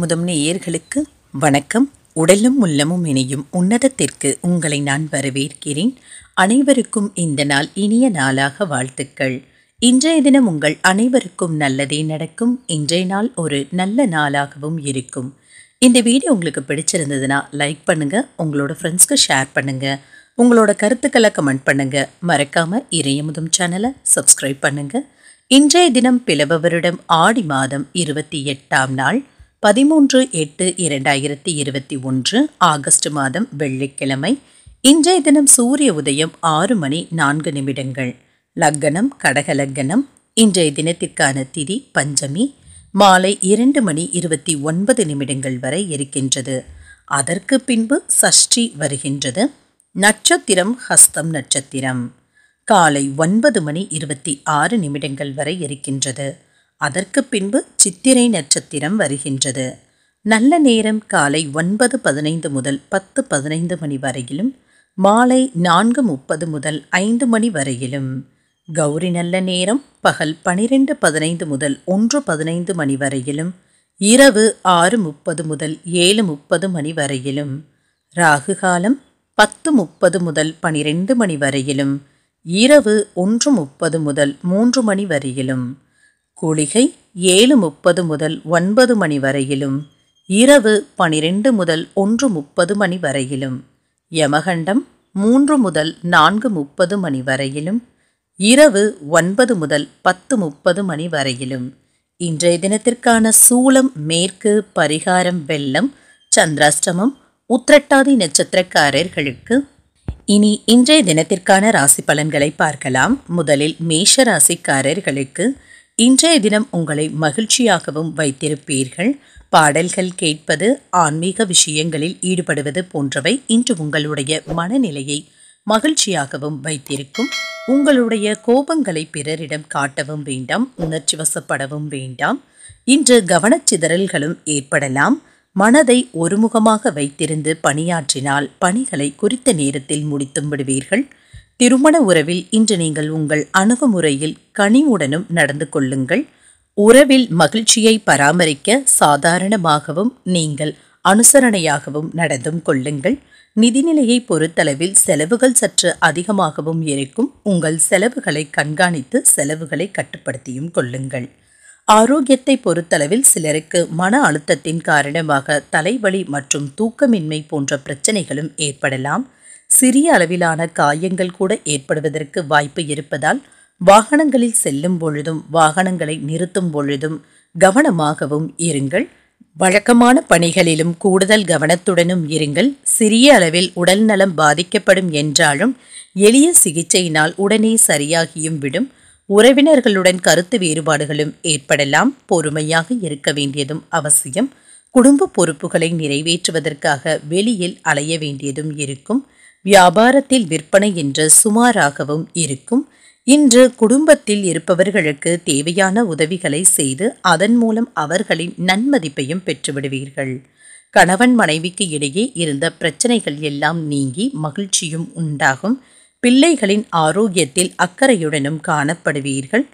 முதம் நேயர்களுக்கு வணக்கம் உடலும் உள்ளமும் இணையும் உன்னதத்திற்கு உங்களை நான் வரவேற்கிறேன் அனைவருக்கும் இந்த நாள் இனிய நாளாக வாழ்த்துக்கள் இன்றைய தினம் உங்கள் அனைவருக்கும் நல்லதே நடக்கும் இன்றைய நாள் ஒரு நல்ல நாளாகவும் இருக்கும் இந்த வீடியோ உங்களுக்கு பிடிச்சிருந்ததுன்னா லைக் பண்ணுங்கள் உங்களோட ஃப்ரெண்ட்ஸ்க்கு ஷேர் பண்ணுங்கள் உங்களோட கருத்துக்களை கமெண்ட் பண்ணுங்கள் மறக்காமல் முதம் சேனலை சப்ஸ்கிரைப் பண்ணுங்கள் இன்றைய தினம் பிளவரிடம் ஆடி மாதம் இருபத்தி எட்டாம் நாள் பதிமூன்று எட்டு இரண்டாயிரத்தி இருபத்தி ஒன்று ஆகஸ்ட் மாதம் வெள்ளிக்கிழமை இன்றைய தினம் சூரிய உதயம் ஆறு மணி நான்கு நிமிடங்கள் லக்கணம் கடகலக்கணம் இன்றைய தினத்திற்கான திதி பஞ்சமி மாலை இரண்டு மணி இருபத்தி ஒன்பது நிமிடங்கள் வரை இருக்கின்றது அதற்கு பின்பு சஷ்டி வருகின்றது நட்சத்திரம் ஹஸ்தம் நட்சத்திரம் காலை ஒன்பது மணி இருபத்தி ஆறு நிமிடங்கள் வரை இருக்கின்றது அதற்கு பின்பு சித்திரை நட்சத்திரம் வருகின்றது நல்ல நேரம் காலை ஒன்பது பதினைந்து முதல் பத்து பதினைந்து மணி வரையிலும் மாலை நான்கு முப்பது முதல் ஐந்து மணி வரையிலும் கௌரி நல்ல நேரம் பகல் பனிரெண்டு பதினைந்து முதல் ஒன்று பதினைந்து மணி வரையிலும் இரவு ஆறு முப்பது முதல் ஏழு முப்பது மணி வரையிலும் ராகு காலம் பத்து முப்பது முதல் பனிரெண்டு மணி வரையிலும் இரவு ஒன்று முப்பது முதல் மூன்று மணி வரையிலும் கூளிகை ஏழு முப்பது முதல் ஒன்பது மணி வரையிலும் இரவு பனிரெண்டு முதல் ஒன்று முப்பது மணி வரையிலும் யமகண்டம் மூன்று முதல் நான்கு முப்பது மணி வரையிலும் இரவு ஒன்பது முதல் பத்து முப்பது மணி வரையிலும் இன்றைய தினத்திற்கான சூளம் மேற்கு பரிகாரம் வெள்ளம் சந்திராஷ்டமம் உத்திரட்டாதி நட்சத்திரக்காரர்களுக்கு இனி இன்றைய தினத்திற்கான ராசி பலன்களை பார்க்கலாம் முதலில் மேஷ ராசிக்காரர்களுக்கு இன்றைய தினம் உங்களை மகிழ்ச்சியாகவும் வைத்திருப்பீர்கள் பாடல்கள் கேட்பது ஆன்மீக விஷயங்களில் ஈடுபடுவது போன்றவை இன்று உங்களுடைய மனநிலையை மகிழ்ச்சியாகவும் வைத்திருக்கும் உங்களுடைய கோபங்களை பிறரிடம் காட்டவும் வேண்டாம் உணர்ச்சி வசப்படவும் வேண்டாம் இன்று கவனச்சிதறல்களும் ஏற்படலாம் மனதை ஒருமுகமாக வைத்திருந்து பணியாற்றினால் பணிகளை குறித்த நேரத்தில் முடித்தும் விடுவீர்கள் திருமண உறவில் இன்று நீங்கள் உங்கள் அணுகுமுறையில் கனிவுடனும் நடந்து கொள்ளுங்கள் உறவில் மகிழ்ச்சியை பராமரிக்க சாதாரணமாகவும் நீங்கள் அனுசரணையாகவும் நடந்தும் கொள்ளுங்கள் நிதிநிலையை பொறுத்தளவில் செலவுகள் சற்று அதிகமாகவும் இருக்கும் உங்கள் செலவுகளை கண்காணித்து செலவுகளை கட்டுப்படுத்தியும் கொள்ளுங்கள் ஆரோக்கியத்தை பொறுத்தளவில் சிலருக்கு மன அழுத்தத்தின் காரணமாக தலைவலி மற்றும் தூக்கமின்மை போன்ற பிரச்சனைகளும் ஏற்படலாம் சிறிய அளவிலான காயங்கள் கூட ஏற்படுவதற்கு வாய்ப்பு இருப்பதால் வாகனங்களில் செல்லும் பொழுதும் வாகனங்களை நிறுத்தும் பொழுதும் கவனமாகவும் இருங்கள் வழக்கமான பணிகளிலும் கூடுதல் கவனத்துடனும் இருங்கள் சிறிய அளவில் உடல் நலம் பாதிக்கப்படும் என்றாலும் எளிய சிகிச்சையினால் உடனே சரியாகியும் விடும் உறவினர்களுடன் கருத்து வேறுபாடுகளும் ஏற்படலாம் பொறுமையாக இருக்க வேண்டியதும் அவசியம் குடும்ப பொறுப்புகளை நிறைவேற்றுவதற்காக வெளியில் அலைய வேண்டியதும் இருக்கும் வியாபாரத்தில் விற்பனை என்ற சுமாராகவும் இருக்கும் இன்று குடும்பத்தில் இருப்பவர்களுக்கு தேவையான உதவிகளை செய்து அதன் மூலம் அவர்களின் நன்மதிப்பையும் பெற்றுவிடுவீர்கள் கணவன் மனைவிக்கு இடையே இருந்த பிரச்சனைகள் எல்லாம் நீங்கி மகிழ்ச்சியும் உண்டாகும் பிள்ளைகளின் ஆரோக்கியத்தில் அக்கறையுடனும் காணப்படுவீர்கள்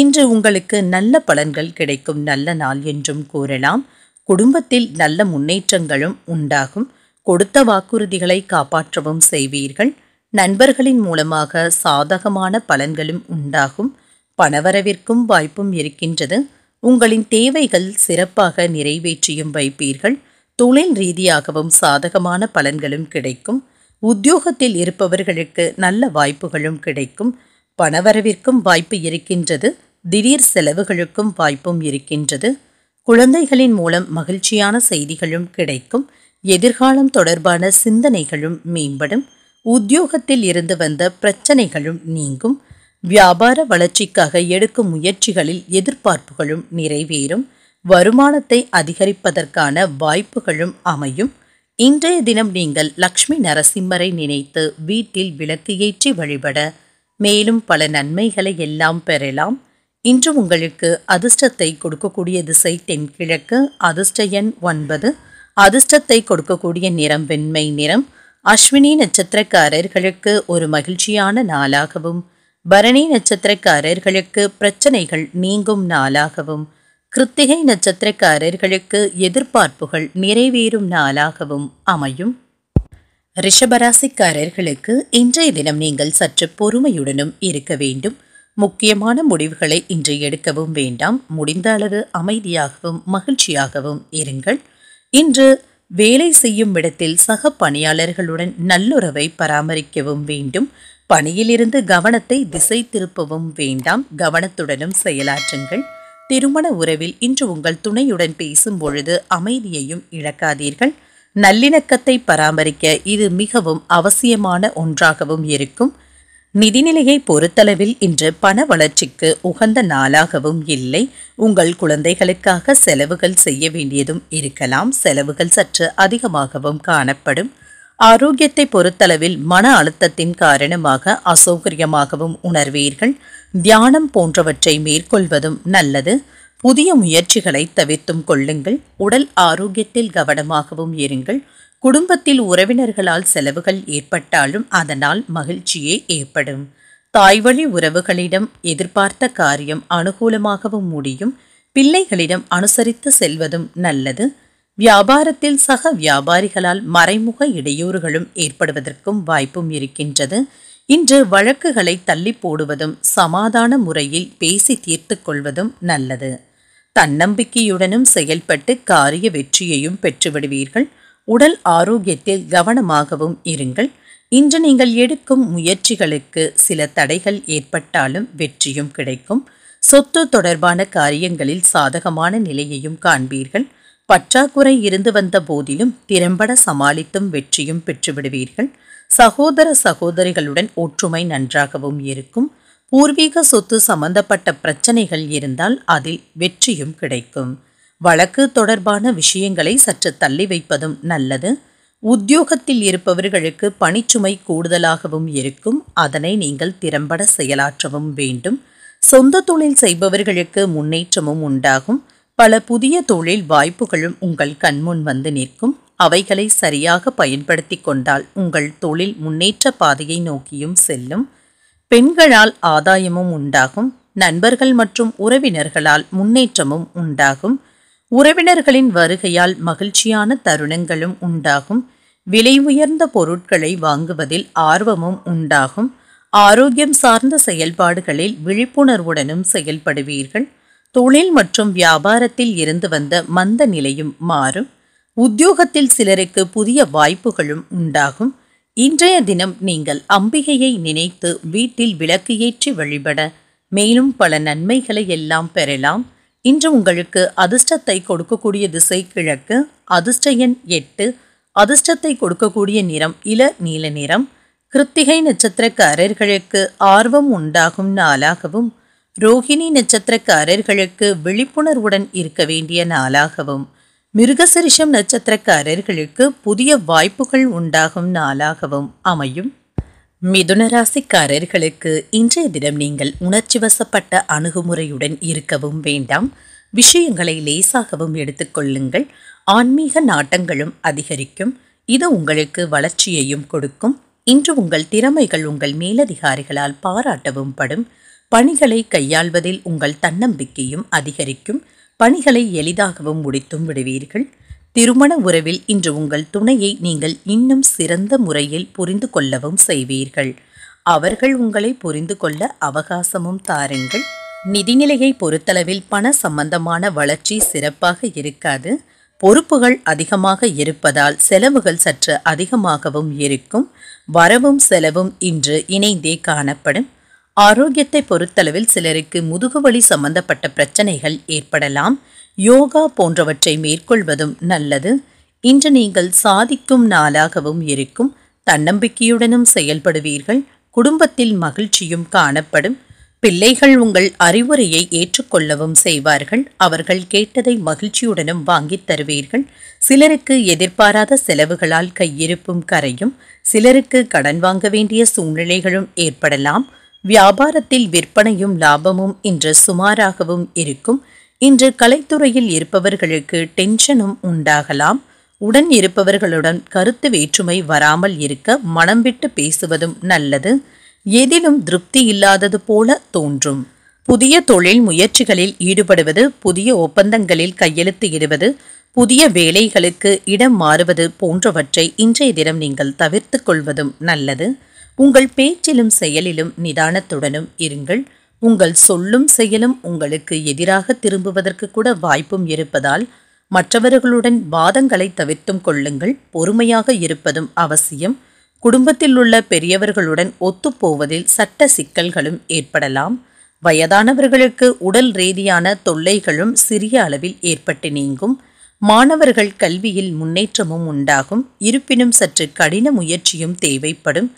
இன்று உங்களுக்கு நல்ல பலன்கள் கிடைக்கும் நல்ல நாள் என்றும் கூறலாம் குடும்பத்தில் நல்ல முன்னேற்றங்களும் உண்டாகும் கொடுத்த வாக்குறுதிகளை காப்பாற்றவும் செய்வீர்கள் நண்பர்களின் மூலமாக சாதகமான பலன்களும் உண்டாகும் பணவரவிற்கும் வாய்ப்பும் இருக்கின்றது உங்களின் தேவைகள் சிறப்பாக நிறைவேற்றியும் வைப்பீர்கள் தொழில் ரீதியாகவும் சாதகமான பலன்களும் கிடைக்கும் உத்தியோகத்தில் இருப்பவர்களுக்கு நல்ல வாய்ப்புகளும் கிடைக்கும் பணவரவிற்கும் வாய்ப்பு இருக்கின்றது திடீர் செலவுகளுக்கும் வாய்ப்பும் இருக்கின்றது குழந்தைகளின் மூலம் மகிழ்ச்சியான செய்திகளும் கிடைக்கும் எதிர்காலம் தொடர்பான சிந்தனைகளும் மேம்படும் உத்தியோகத்தில் இருந்து வந்த பிரச்சனைகளும் நீங்கும் வியாபார வளர்ச்சிக்காக எடுக்கும் முயற்சிகளில் எதிர்பார்ப்புகளும் நிறைவேறும் வருமானத்தை அதிகரிப்பதற்கான வாய்ப்புகளும் அமையும் இன்றைய தினம் நீங்கள் லக்ஷ்மி நரசிம்மரை நினைத்து வீட்டில் விளக்கு ஏற்றி வழிபட மேலும் பல நன்மைகளை எல்லாம் பெறலாம் இன்று உங்களுக்கு அதிர்ஷ்டத்தை கொடுக்கக்கூடிய திசை தென்கிழக்கு அதிர்ஷ்ட எண் ஒன்பது அதிர்ஷ்டத்தை கொடுக்கக்கூடிய நிறம் வெண்மை நிறம் அஸ்வினி நட்சத்திரக்காரர்களுக்கு ஒரு மகிழ்ச்சியான நாளாகவும் பரணி நட்சத்திரக்காரர்களுக்கு பிரச்சனைகள் நீங்கும் நாளாகவும் கிருத்திகை நட்சத்திரக்காரர்களுக்கு எதிர்பார்ப்புகள் நிறைவேறும் நாளாகவும் அமையும் ரிஷபராசிக்காரர்களுக்கு இன்றைய தினம் நீங்கள் சற்று பொறுமையுடனும் இருக்க வேண்டும் முக்கியமான முடிவுகளை இன்று எடுக்கவும் வேண்டாம் முடிந்த அளவு அமைதியாகவும் மகிழ்ச்சியாகவும் இருங்கள் இன்று வேலை செய்யும் இடத்தில் சக பணியாளர்களுடன் நல்லுறவை பராமரிக்கவும் வேண்டும் பணியிலிருந்து கவனத்தை திசை திருப்பவும் வேண்டாம் கவனத்துடனும் செயலாற்றுங்கள் திருமண உறவில் இன்று உங்கள் துணையுடன் பேசும் பொழுது அமைதியையும் இழக்காதீர்கள் நல்லிணக்கத்தை பராமரிக்க இது மிகவும் அவசியமான ஒன்றாகவும் இருக்கும் நிதிநிலையை பொறுத்தளவில் இன்று பண வளர்ச்சிக்கு உகந்த நாளாகவும் இல்லை உங்கள் குழந்தைகளுக்காக செலவுகள் செய்ய வேண்டியதும் இருக்கலாம் செலவுகள் சற்று அதிகமாகவும் காணப்படும் ஆரோக்கியத்தை பொறுத்தளவில் மன அழுத்தத்தின் காரணமாக அசௌகரியமாகவும் உணர்வீர்கள் தியானம் போன்றவற்றை மேற்கொள்வதும் நல்லது புதிய முயற்சிகளை தவிர்த்தும் கொள்ளுங்கள் உடல் ஆரோக்கியத்தில் கவனமாகவும் இருங்கள் குடும்பத்தில் உறவினர்களால் செலவுகள் ஏற்பட்டாலும் அதனால் மகிழ்ச்சியே ஏற்படும் தாய்வழி உறவுகளிடம் எதிர்பார்த்த காரியம் அனுகூலமாகவும் முடியும் பிள்ளைகளிடம் அனுசரித்து செல்வதும் நல்லது வியாபாரத்தில் சக வியாபாரிகளால் மறைமுக இடையூறுகளும் ஏற்படுவதற்கும் வாய்ப்பும் இருக்கின்றது இன்று வழக்குகளை தள்ளி போடுவதும் சமாதான முறையில் பேசி தீர்த்து கொள்வதும் நல்லது தன்னம்பிக்கையுடனும் செயல்பட்டு காரிய வெற்றியையும் பெற்றுவிடுவீர்கள் உடல் ஆரோக்கியத்தில் கவனமாகவும் இருங்கள் இன்று நீங்கள் எடுக்கும் முயற்சிகளுக்கு சில தடைகள் ஏற்பட்டாலும் வெற்றியும் கிடைக்கும் சொத்து தொடர்பான காரியங்களில் சாதகமான நிலையையும் காண்பீர்கள் பற்றாக்குறை இருந்து வந்த போதிலும் திறம்பட சமாளித்தும் வெற்றியும் பெற்றுவிடுவீர்கள் சகோதர சகோதரிகளுடன் ஒற்றுமை நன்றாகவும் இருக்கும் பூர்வீக சொத்து சம்பந்தப்பட்ட பிரச்சனைகள் இருந்தால் அதில் வெற்றியும் கிடைக்கும் வழக்கு தொடர்பான விஷயங்களை சற்று தள்ளி வைப்பதும் நல்லது உத்தியோகத்தில் இருப்பவர்களுக்கு பணிச்சுமை கூடுதலாகவும் இருக்கும் அதனை நீங்கள் திறம்பட செயலாற்றவும் வேண்டும் சொந்த தொழில் செய்பவர்களுக்கு முன்னேற்றமும் உண்டாகும் பல புதிய தொழில் வாய்ப்புகளும் உங்கள் கண்முன் வந்து நிற்கும் அவைகளை சரியாக பயன்படுத்தி கொண்டால் உங்கள் தொழில் முன்னேற்ற பாதையை நோக்கியும் செல்லும் பெண்களால் ஆதாயமும் உண்டாகும் நண்பர்கள் மற்றும் உறவினர்களால் முன்னேற்றமும் உண்டாகும் உறவினர்களின் வருகையால் மகிழ்ச்சியான தருணங்களும் உண்டாகும் விலை உயர்ந்த பொருட்களை வாங்குவதில் ஆர்வமும் உண்டாகும் ஆரோக்கியம் சார்ந்த செயல்பாடுகளில் விழிப்புணர்வுடனும் செயல்படுவீர்கள் தொழில் மற்றும் வியாபாரத்தில் இருந்து வந்த மந்த நிலையும் மாறும் உத்தியோகத்தில் சிலருக்கு புதிய வாய்ப்புகளும் உண்டாகும் இன்றைய தினம் நீங்கள் அம்பிகையை நினைத்து வீட்டில் விளக்கு ஏற்றி வழிபட மேலும் பல நன்மைகளை எல்லாம் பெறலாம் இன்று உங்களுக்கு அதிர்ஷ்டத்தை கொடுக்கக்கூடிய திசை கிழக்கு அதிர்ஷ்ட எண் எட்டு அதிர்ஷ்டத்தை கொடுக்கக்கூடிய நிறம் இள நீல நிறம் கிருத்திகை நட்சத்திரக்காரர்களுக்கு ஆர்வம் உண்டாகும் நாளாகவும் ரோஹிணி நட்சத்திரக்காரர்களுக்கு விழிப்புணர்வுடன் இருக்க வேண்டிய நாளாகவும் மிருகசரிஷம் நட்சத்திரக்காரர்களுக்கு புதிய வாய்ப்புகள் உண்டாகும் நாளாகவும் அமையும் மிதுன ராசிக்காரர்களுக்கு இன்றைய தினம் நீங்கள் உணர்ச்சி வசப்பட்ட அணுகுமுறையுடன் இருக்கவும் வேண்டாம் விஷயங்களை லேசாகவும் எடுத்துக்கொள்ளுங்கள் ஆன்மீக நாட்டங்களும் அதிகரிக்கும் இது உங்களுக்கு வளர்ச்சியையும் கொடுக்கும் இன்று உங்கள் திறமைகள் உங்கள் மேலதிகாரிகளால் பாராட்டவும் படும் பணிகளை கையாள்வதில் உங்கள் தன்னம்பிக்கையும் அதிகரிக்கும் பணிகளை எளிதாகவும் முடித்தும் விடுவீர்கள் திருமண உறவில் இன்று உங்கள் துணையை நீங்கள் இன்னும் சிறந்த முறையில் புரிந்து கொள்ளவும் செய்வீர்கள் அவர்கள் உங்களை புரிந்து கொள்ள அவகாசமும் தாருங்கள் நிதிநிலையை பொறுத்தளவில் பண சம்பந்தமான வளர்ச்சி சிறப்பாக இருக்காது பொறுப்புகள் அதிகமாக இருப்பதால் செலவுகள் சற்று அதிகமாகவும் இருக்கும் வரவும் செலவும் இன்று இணைந்தே காணப்படும் ஆரோக்கியத்தை பொறுத்தளவில் சிலருக்கு முதுகுவலி சம்பந்தப்பட்ட பிரச்சனைகள் ஏற்படலாம் யோகா போன்றவற்றை மேற்கொள்வதும் நல்லது இன்று நீங்கள் சாதிக்கும் நாளாகவும் இருக்கும் தன்னம்பிக்கையுடனும் செயல்படுவீர்கள் குடும்பத்தில் மகிழ்ச்சியும் காணப்படும் பிள்ளைகள் உங்கள் அறிவுரையை ஏற்றுக்கொள்ளவும் செய்வார்கள் அவர்கள் கேட்டதை மகிழ்ச்சியுடனும் வாங்கித் தருவீர்கள் சிலருக்கு எதிர்பாராத செலவுகளால் கையிருப்பும் கரையும் சிலருக்கு கடன் வாங்க வேண்டிய சூழ்நிலைகளும் ஏற்படலாம் வியாபாரத்தில் விற்பனையும் லாபமும் இன்று சுமாராகவும் இருக்கும் இன்று கலைத்துறையில் இருப்பவர்களுக்கு டென்ஷனும் உண்டாகலாம் உடன் இருப்பவர்களுடன் கருத்து வேற்றுமை வராமல் இருக்க மனம் விட்டு பேசுவதும் நல்லது எதிலும் திருப்தி இல்லாதது போல தோன்றும் புதிய தொழில் முயற்சிகளில் ஈடுபடுவது புதிய ஒப்பந்தங்களில் கையெழுத்து இடுவது புதிய வேலைகளுக்கு இடம் மாறுவது போன்றவற்றை இன்றைய தினம் நீங்கள் தவிர்த்து கொள்வதும் நல்லது உங்கள் பேச்சிலும் செயலிலும் நிதானத்துடனும் இருங்கள் உங்கள் சொல்லும் செயலும் உங்களுக்கு எதிராக திரும்புவதற்கு கூட வாய்ப்பும் இருப்பதால் மற்றவர்களுடன் வாதங்களை தவிர்த்தும் கொள்ளுங்கள் பொறுமையாக இருப்பதும் அவசியம் குடும்பத்தில் உள்ள பெரியவர்களுடன் ஒத்துப்போவதில் சட்ட சிக்கல்களும் ஏற்படலாம் வயதானவர்களுக்கு உடல் ரீதியான தொல்லைகளும் சிறிய அளவில் ஏற்பட்டு நீங்கும் மாணவர்கள் கல்வியில் முன்னேற்றமும் உண்டாகும் இருப்பினும் சற்று கடின முயற்சியும் தேவைப்படும்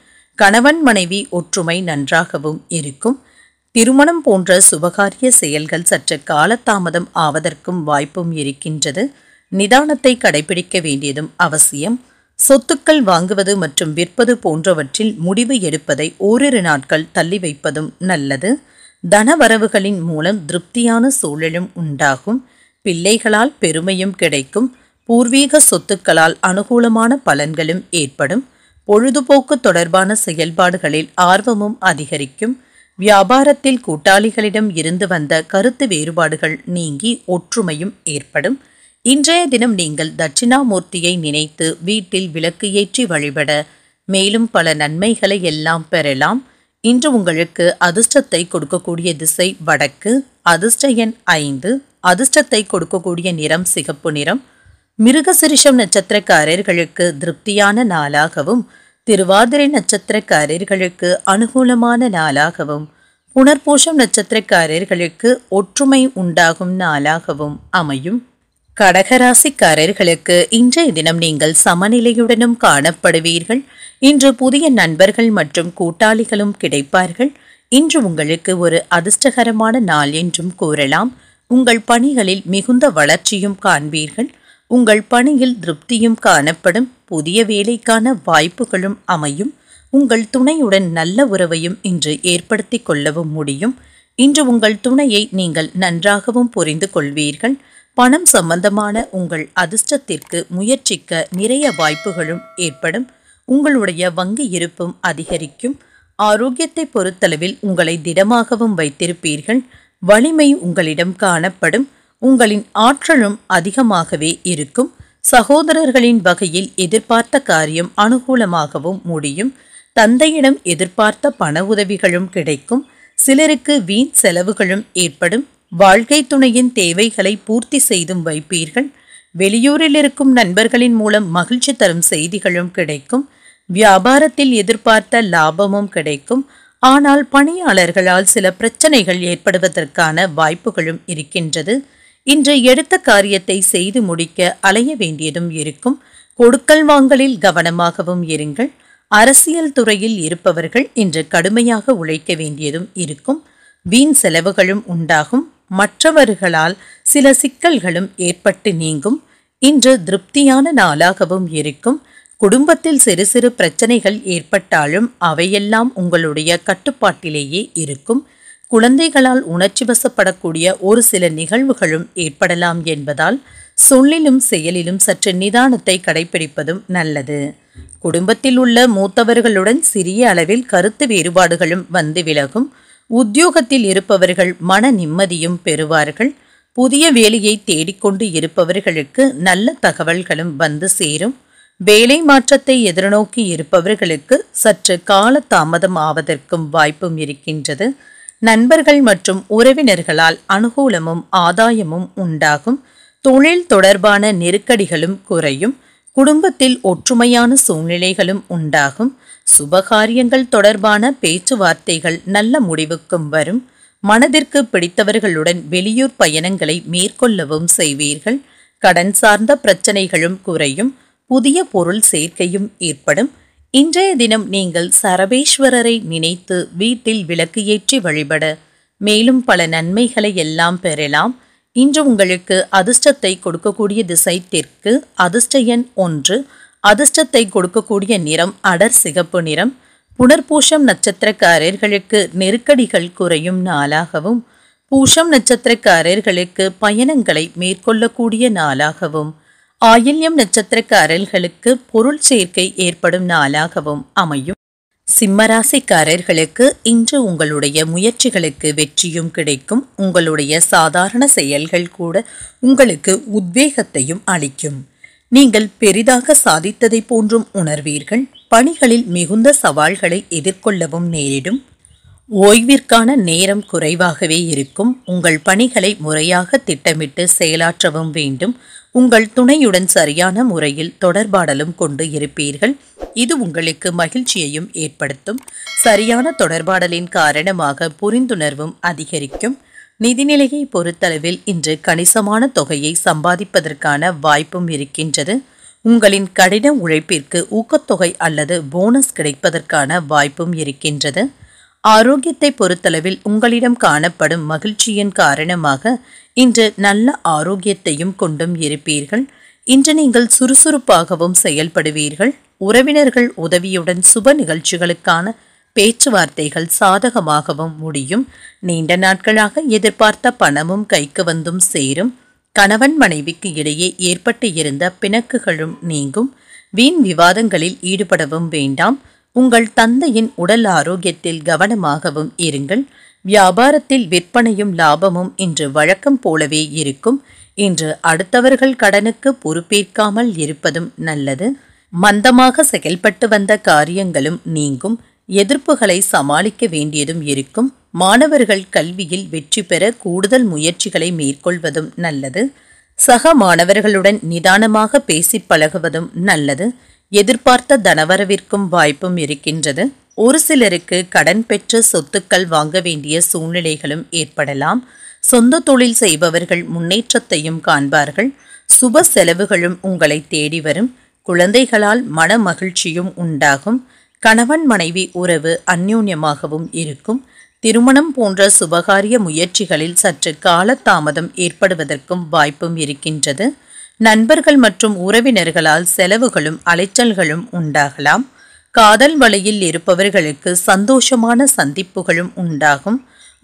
கணவன் மனைவி ஒற்றுமை நன்றாகவும் இருக்கும் திருமணம் போன்ற சுபகாரிய செயல்கள் சற்று காலதாமதம் ஆவதற்கும் வாய்ப்பும் இருக்கின்றது நிதானத்தை கடைபிடிக்க வேண்டியதும் அவசியம் சொத்துக்கள் வாங்குவது மற்றும் விற்பது போன்றவற்றில் முடிவு எடுப்பதை ஓரிரு நாட்கள் தள்ளி வைப்பதும் நல்லது தனவரவுகளின் மூலம் திருப்தியான சூழலும் உண்டாகும் பிள்ளைகளால் பெருமையும் கிடைக்கும் பூர்வீக சொத்துக்களால் அனுகூலமான பலன்களும் ஏற்படும் பொழுதுபோக்கு தொடர்பான செயல்பாடுகளில் ஆர்வமும் அதிகரிக்கும் வியாபாரத்தில் கூட்டாளிகளிடம் இருந்து வந்த கருத்து வேறுபாடுகள் நீங்கி ஒற்றுமையும் ஏற்படும் இன்றைய தினம் நீங்கள் தட்சிணாமூர்த்தியை நினைத்து வீட்டில் விளக்கு ஏற்றி வழிபட மேலும் பல நன்மைகளை எல்லாம் பெறலாம் இன்று உங்களுக்கு அதிர்ஷ்டத்தை கொடுக்கக்கூடிய திசை வடக்கு அதிர்ஷ்ட எண் ஐந்து அதிர்ஷ்டத்தை கொடுக்கக்கூடிய நிறம் சிகப்பு நிறம் மிருகசிரிஷம் நட்சத்திரக்காரர்களுக்கு திருப்தியான நாளாகவும் திருவாதிரை நட்சத்திரக்காரர்களுக்கு அனுகூலமான நாளாகவும் புனர்பூஷம் நட்சத்திரக்காரர்களுக்கு ஒற்றுமை உண்டாகும் நாளாகவும் அமையும் கடகராசிக்காரர்களுக்கு இன்றைய தினம் நீங்கள் சமநிலையுடனும் காணப்படுவீர்கள் இன்று புதிய நண்பர்கள் மற்றும் கூட்டாளிகளும் கிடைப்பார்கள் இன்று உங்களுக்கு ஒரு அதிர்ஷ்டகரமான நாள் என்றும் கூறலாம் உங்கள் பணிகளில் மிகுந்த வளர்ச்சியும் காண்பீர்கள் உங்கள் பணியில் திருப்தியும் காணப்படும் புதிய வேலைக்கான வாய்ப்புகளும் அமையும் உங்கள் துணையுடன் நல்ல உறவையும் இன்று ஏற்படுத்தி கொள்ளவும் முடியும் இன்று உங்கள் துணையை நீங்கள் நன்றாகவும் புரிந்து கொள்வீர்கள் பணம் சம்பந்தமான உங்கள் அதிர்ஷ்டத்திற்கு முயற்சிக்க நிறைய வாய்ப்புகளும் ஏற்படும் உங்களுடைய வங்கி இருப்பும் அதிகரிக்கும் ஆரோக்கியத்தை பொறுத்தளவில் உங்களை திடமாகவும் வைத்திருப்பீர்கள் வலிமை உங்களிடம் காணப்படும் உங்களின் ஆற்றலும் அதிகமாகவே இருக்கும் சகோதரர்களின் வகையில் எதிர்பார்த்த காரியம் அனுகூலமாகவும் முடியும் தந்தையிடம் எதிர்பார்த்த பண உதவிகளும் கிடைக்கும் சிலருக்கு வீண் செலவுகளும் ஏற்படும் வாழ்க்கை துணையின் தேவைகளை பூர்த்தி செய்தும் வைப்பீர்கள் வெளியூரில் இருக்கும் நண்பர்களின் மூலம் மகிழ்ச்சி தரும் செய்திகளும் கிடைக்கும் வியாபாரத்தில் எதிர்பார்த்த லாபமும் கிடைக்கும் ஆனால் பணியாளர்களால் சில பிரச்சனைகள் ஏற்படுவதற்கான வாய்ப்புகளும் இருக்கின்றது இன்று எடுத்த காரியத்தை செய்து முடிக்க அலைய வேண்டியதும் இருக்கும் கொடுக்கல் வாங்கலில் கவனமாகவும் இருங்கள் அரசியல் துறையில் இருப்பவர்கள் இன்று கடுமையாக உழைக்க வேண்டியதும் இருக்கும் வீண் செலவுகளும் உண்டாகும் மற்றவர்களால் சில சிக்கல்களும் ஏற்பட்டு நீங்கும் இன்று திருப்தியான நாளாகவும் இருக்கும் குடும்பத்தில் சிறு சிறு பிரச்சனைகள் ஏற்பட்டாலும் அவையெல்லாம் உங்களுடைய கட்டுப்பாட்டிலேயே இருக்கும் குழந்தைகளால் உணர்ச்சி வசப்படக்கூடிய ஒரு சில நிகழ்வுகளும் ஏற்படலாம் என்பதால் சொல்லிலும் செயலிலும் சற்று நிதானத்தை கடைபிடிப்பதும் நல்லது குடும்பத்தில் உள்ள மூத்தவர்களுடன் சிறிய அளவில் கருத்து வேறுபாடுகளும் வந்து விலகும் உத்தியோகத்தில் இருப்பவர்கள் மன நிம்மதியும் பெறுவார்கள் புதிய வேலையை தேடிக்கொண்டு இருப்பவர்களுக்கு நல்ல தகவல்களும் வந்து சேரும் வேலை மாற்றத்தை எதிர்நோக்கி இருப்பவர்களுக்கு சற்று கால தாமதம் ஆவதற்கும் வாய்ப்பும் இருக்கின்றது நண்பர்கள் மற்றும் உறவினர்களால் அனுகூலமும் ஆதாயமும் உண்டாகும் தொழில் தொடர்பான நெருக்கடிகளும் குறையும் குடும்பத்தில் ஒற்றுமையான சூழ்நிலைகளும் உண்டாகும் சுபகாரியங்கள் தொடர்பான பேச்சுவார்த்தைகள் நல்ல முடிவுக்கும் வரும் மனதிற்கு பிடித்தவர்களுடன் வெளியூர் பயணங்களை மேற்கொள்ளவும் செய்வீர்கள் கடன் சார்ந்த பிரச்சனைகளும் குறையும் புதிய பொருள் சேர்க்கையும் ஏற்படும் இன்றைய தினம் நீங்கள் சரபேஸ்வரரை நினைத்து வீட்டில் விளக்கு ஏற்றி வழிபட மேலும் பல நன்மைகளை எல்லாம் பெறலாம் இன்று உங்களுக்கு அதிர்ஷ்டத்தை கொடுக்கக்கூடிய திசை தெற்கு அதிர்ஷ்ட எண் ஒன்று அதிர்ஷ்டத்தை கொடுக்கக்கூடிய நிறம் அடர் சிகப்பு நிறம் புனர்பூஷம் நட்சத்திரக்காரர்களுக்கு நெருக்கடிகள் குறையும் நாளாகவும் பூஷம் நட்சத்திரக்காரர்களுக்கு பயணங்களை மேற்கொள்ளக்கூடிய நாளாகவும் ஆயில்யம் நட்சத்திரக்கு அரல்களுக்கு பொருள் சேர்க்கை ஏற்படும் நாளாகவும் அமையும் சிம்மராசிக்காரர்களுக்கு இன்று உங்களுடைய முயற்சிகளுக்கு வெற்றியும் கிடைக்கும் உங்களுடைய சாதாரண செயல்கள் கூட உங்களுக்கு உத்வேகத்தையும் அளிக்கும் நீங்கள் பெரிதாக சாதித்ததை போன்றும் உணர்வீர்கள் பணிகளில் மிகுந்த சவால்களை எதிர்கொள்ளவும் நேரிடும் ஓய்விற்கான நேரம் குறைவாகவே இருக்கும் உங்கள் பணிகளை முறையாக திட்டமிட்டு செயலாற்றவும் வேண்டும் உங்கள் துணையுடன் சரியான முறையில் தொடர்பாடலும் கொண்டு இருப்பீர்கள் இது உங்களுக்கு மகிழ்ச்சியையும் ஏற்படுத்தும் சரியான தொடர்பாடலின் காரணமாக புரிந்துணர்வும் அதிகரிக்கும் நிதிநிலையை பொறுத்தளவில் இன்று கணிசமான தொகையை சம்பாதிப்பதற்கான வாய்ப்பும் இருக்கின்றது உங்களின் கடின உழைப்பிற்கு ஊக்கத்தொகை அல்லது போனஸ் கிடைப்பதற்கான வாய்ப்பும் இருக்கின்றது ஆரோக்கியத்தை பொறுத்தளவில் உங்களிடம் காணப்படும் மகிழ்ச்சியின் காரணமாக இன்று நல்ல ஆரோக்கியத்தையும் கொண்டும் இருப்பீர்கள் இன்று நீங்கள் சுறுசுறுப்பாகவும் செயல்படுவீர்கள் உறவினர்கள் உதவியுடன் சுப நிகழ்ச்சிகளுக்கான பேச்சுவார்த்தைகள் சாதகமாகவும் முடியும் நீண்ட நாட்களாக எதிர்பார்த்த பணமும் கைக்கு வந்தும் சேரும் கணவன் மனைவிக்கு இடையே ஏற்பட்டு இருந்த பிணக்குகளும் நீங்கும் வீண் விவாதங்களில் ஈடுபடவும் வேண்டாம் உங்கள் தந்தையின் உடல் ஆரோக்கியத்தில் கவனமாகவும் இருங்கள் வியாபாரத்தில் விற்பனையும் லாபமும் இன்று வழக்கம் போலவே இருக்கும் இன்று அடுத்தவர்கள் கடனுக்கு பொறுப்பேற்காமல் இருப்பதும் நல்லது மந்தமாக செயல்பட்டு வந்த காரியங்களும் நீங்கும் எதிர்ப்புகளை சமாளிக்க வேண்டியதும் இருக்கும் மாணவர்கள் கல்வியில் வெற்றி பெற கூடுதல் முயற்சிகளை மேற்கொள்வதும் நல்லது சக மாணவர்களுடன் நிதானமாக பேசி பழகுவதும் நல்லது எதிர்பார்த்த தனவரவிற்கும் வாய்ப்பும் இருக்கின்றது ஒரு சிலருக்கு கடன் பெற்ற சொத்துக்கள் வாங்க வேண்டிய சூழ்நிலைகளும் ஏற்படலாம் சொந்த தொழில் செய்பவர்கள் முன்னேற்றத்தையும் காண்பார்கள் சுப செலவுகளும் உங்களை தேடி வரும் குழந்தைகளால் மன மகிழ்ச்சியும் உண்டாகும் கணவன் மனைவி உறவு அந்யூன்யமாகவும் இருக்கும் திருமணம் போன்ற சுபகாரிய முயற்சிகளில் சற்று காலதாமதம் ஏற்படுவதற்கும் வாய்ப்பும் இருக்கின்றது நண்பர்கள் மற்றும் உறவினர்களால் செலவுகளும் அலைச்சல்களும் உண்டாகலாம் காதல் வழியில் இருப்பவர்களுக்கு சந்தோஷமான சந்திப்புகளும் உண்டாகும்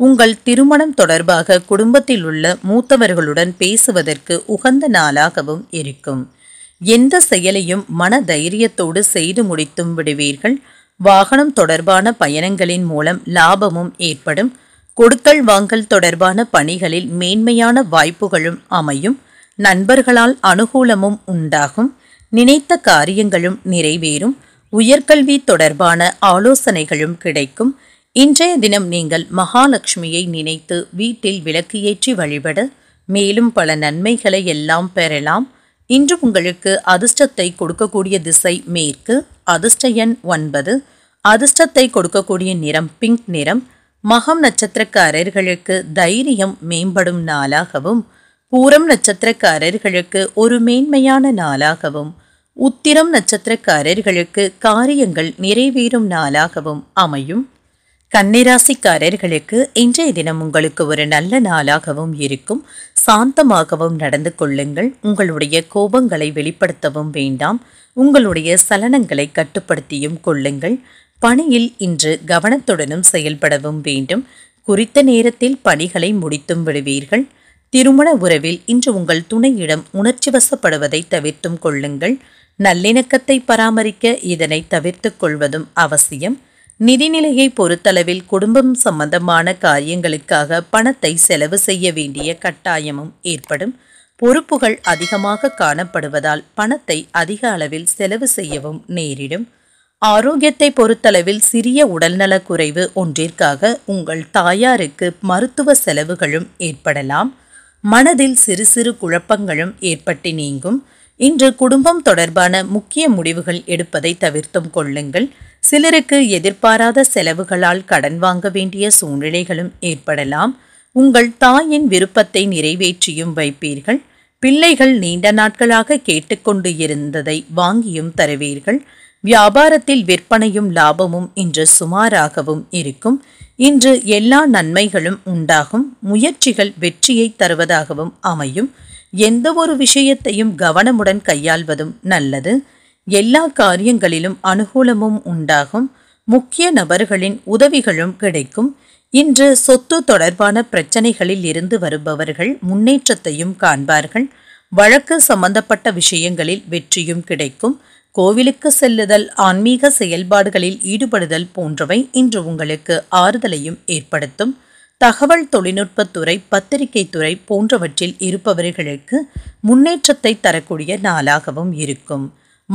உங்கள் திருமணம் தொடர்பாக குடும்பத்தில் உள்ள மூத்தவர்களுடன் பேசுவதற்கு உகந்த நாளாகவும் இருக்கும் எந்த செயலையும் மன தைரியத்தோடு செய்து முடித்தும் விடுவீர்கள் வாகனம் தொடர்பான பயணங்களின் மூலம் லாபமும் ஏற்படும் கொடுத்தல் வாங்கல் தொடர்பான பணிகளில் மேன்மையான வாய்ப்புகளும் அமையும் நண்பர்களால் அனுகூலமும் உண்டாகும் நினைத்த காரியங்களும் நிறைவேறும் உயர்கல்வி தொடர்பான ஆலோசனைகளும் கிடைக்கும் இன்றைய தினம் நீங்கள் மகாலட்சுமியை நினைத்து வீட்டில் விளக்கு ஏற்றி வழிபட மேலும் பல நன்மைகளை எல்லாம் பெறலாம் இன்று உங்களுக்கு அதிர்ஷ்டத்தை கொடுக்கக்கூடிய திசை மேற்கு அதிர்ஷ்ட எண் ஒன்பது அதிர்ஷ்டத்தை கொடுக்கக்கூடிய நிறம் பிங்க் நிறம் மகம் நட்சத்திரக்காரர்களுக்கு தைரியம் மேம்படும் நாளாகவும் பூரம் நட்சத்திரக்காரர்களுக்கு ஒரு மேன்மையான நாளாகவும் உத்திரம் நட்சத்திரக்காரர்களுக்கு காரியங்கள் நிறைவேறும் நாளாகவும் அமையும் கன்னிராசிக்காரர்களுக்கு இன்றைய தினம் உங்களுக்கு ஒரு நல்ல நாளாகவும் இருக்கும் சாந்தமாகவும் நடந்து கொள்ளுங்கள் உங்களுடைய கோபங்களை வெளிப்படுத்தவும் வேண்டாம் உங்களுடைய சலனங்களை கட்டுப்படுத்தியும் கொள்ளுங்கள் பணியில் இன்று கவனத்துடனும் செயல்படவும் வேண்டும் குறித்த நேரத்தில் பணிகளை முடித்தும் விடுவீர்கள் திருமண உறவில் இன்று உங்கள் துணையிடம் உணர்ச்சி வசப்படுவதை தவிர்த்தும் கொள்ளுங்கள் நல்லிணக்கத்தை பராமரிக்க இதனை தவிர்த்து கொள்வதும் அவசியம் நிதிநிலையை பொறுத்தளவில் குடும்பம் சம்பந்தமான காரியங்களுக்காக பணத்தை செலவு செய்ய வேண்டிய கட்டாயமும் ஏற்படும் பொறுப்புகள் அதிகமாக காணப்படுவதால் பணத்தை அதிக அளவில் செலவு செய்யவும் நேரிடும் ஆரோக்கியத்தை பொறுத்தளவில் சிறிய உடல்நலக் குறைவு ஒன்றிற்காக உங்கள் தாயாருக்கு மருத்துவ செலவுகளும் ஏற்படலாம் மனதில் சிறு சிறு குழப்பங்களும் ஏற்பட்டு நீங்கும் இன்று குடும்பம் தொடர்பான முக்கிய முடிவுகள் எடுப்பதை தவிர்த்தும் கொள்ளுங்கள் சிலருக்கு எதிர்பாராத செலவுகளால் கடன் வாங்க வேண்டிய சூழ்நிலைகளும் ஏற்படலாம் உங்கள் தாயின் விருப்பத்தை நிறைவேற்றியும் வைப்பீர்கள் பிள்ளைகள் நீண்ட நாட்களாக கேட்டுக்கொண்டு இருந்ததை வாங்கியும் தருவீர்கள் வியாபாரத்தில் விற்பனையும் லாபமும் இன்று சுமாராகவும் இருக்கும் இன்று எல்லா நன்மைகளும் உண்டாகும் முயற்சிகள் வெற்றியை தருவதாகவும் அமையும் எந்த ஒரு விஷயத்தையும் கவனமுடன் கையாள்வதும் நல்லது எல்லா காரியங்களிலும் அனுகூலமும் உண்டாகும் முக்கிய நபர்களின் உதவிகளும் கிடைக்கும் இன்று சொத்து தொடர்பான பிரச்சனைகளில் இருந்து வருபவர்கள் முன்னேற்றத்தையும் காண்பார்கள் வழக்கு சம்பந்தப்பட்ட விஷயங்களில் வெற்றியும் கிடைக்கும் கோவிலுக்கு செல்லுதல் ஆன்மீக செயல்பாடுகளில் ஈடுபடுதல் போன்றவை இன்று உங்களுக்கு ஆறுதலையும் ஏற்படுத்தும் தகவல் தொழில்நுட்பத்துறை பத்திரிகை துறை போன்றவற்றில் இருப்பவர்களுக்கு முன்னேற்றத்தை தரக்கூடிய நாளாகவும் இருக்கும்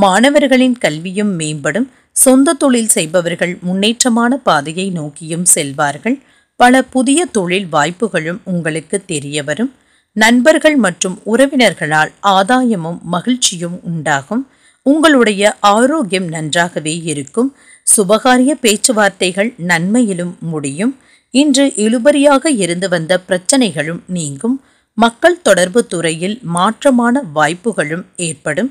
மாணவர்களின் கல்வியும் மேம்படும் சொந்த தொழில் செய்பவர்கள் முன்னேற்றமான பாதையை நோக்கியும் செல்வார்கள் பல புதிய தொழில் வாய்ப்புகளும் உங்களுக்கு தெரிய நண்பர்கள் மற்றும் உறவினர்களால் ஆதாயமும் மகிழ்ச்சியும் உண்டாகும் உங்களுடைய ஆரோக்கியம் நன்றாகவே இருக்கும் சுபகாரிய பேச்சுவார்த்தைகள் நன்மையிலும் முடியும் இன்று இழுபறியாக இருந்து வந்த பிரச்சனைகளும் நீங்கும் மக்கள் தொடர்பு துறையில் மாற்றமான வாய்ப்புகளும் ஏற்படும்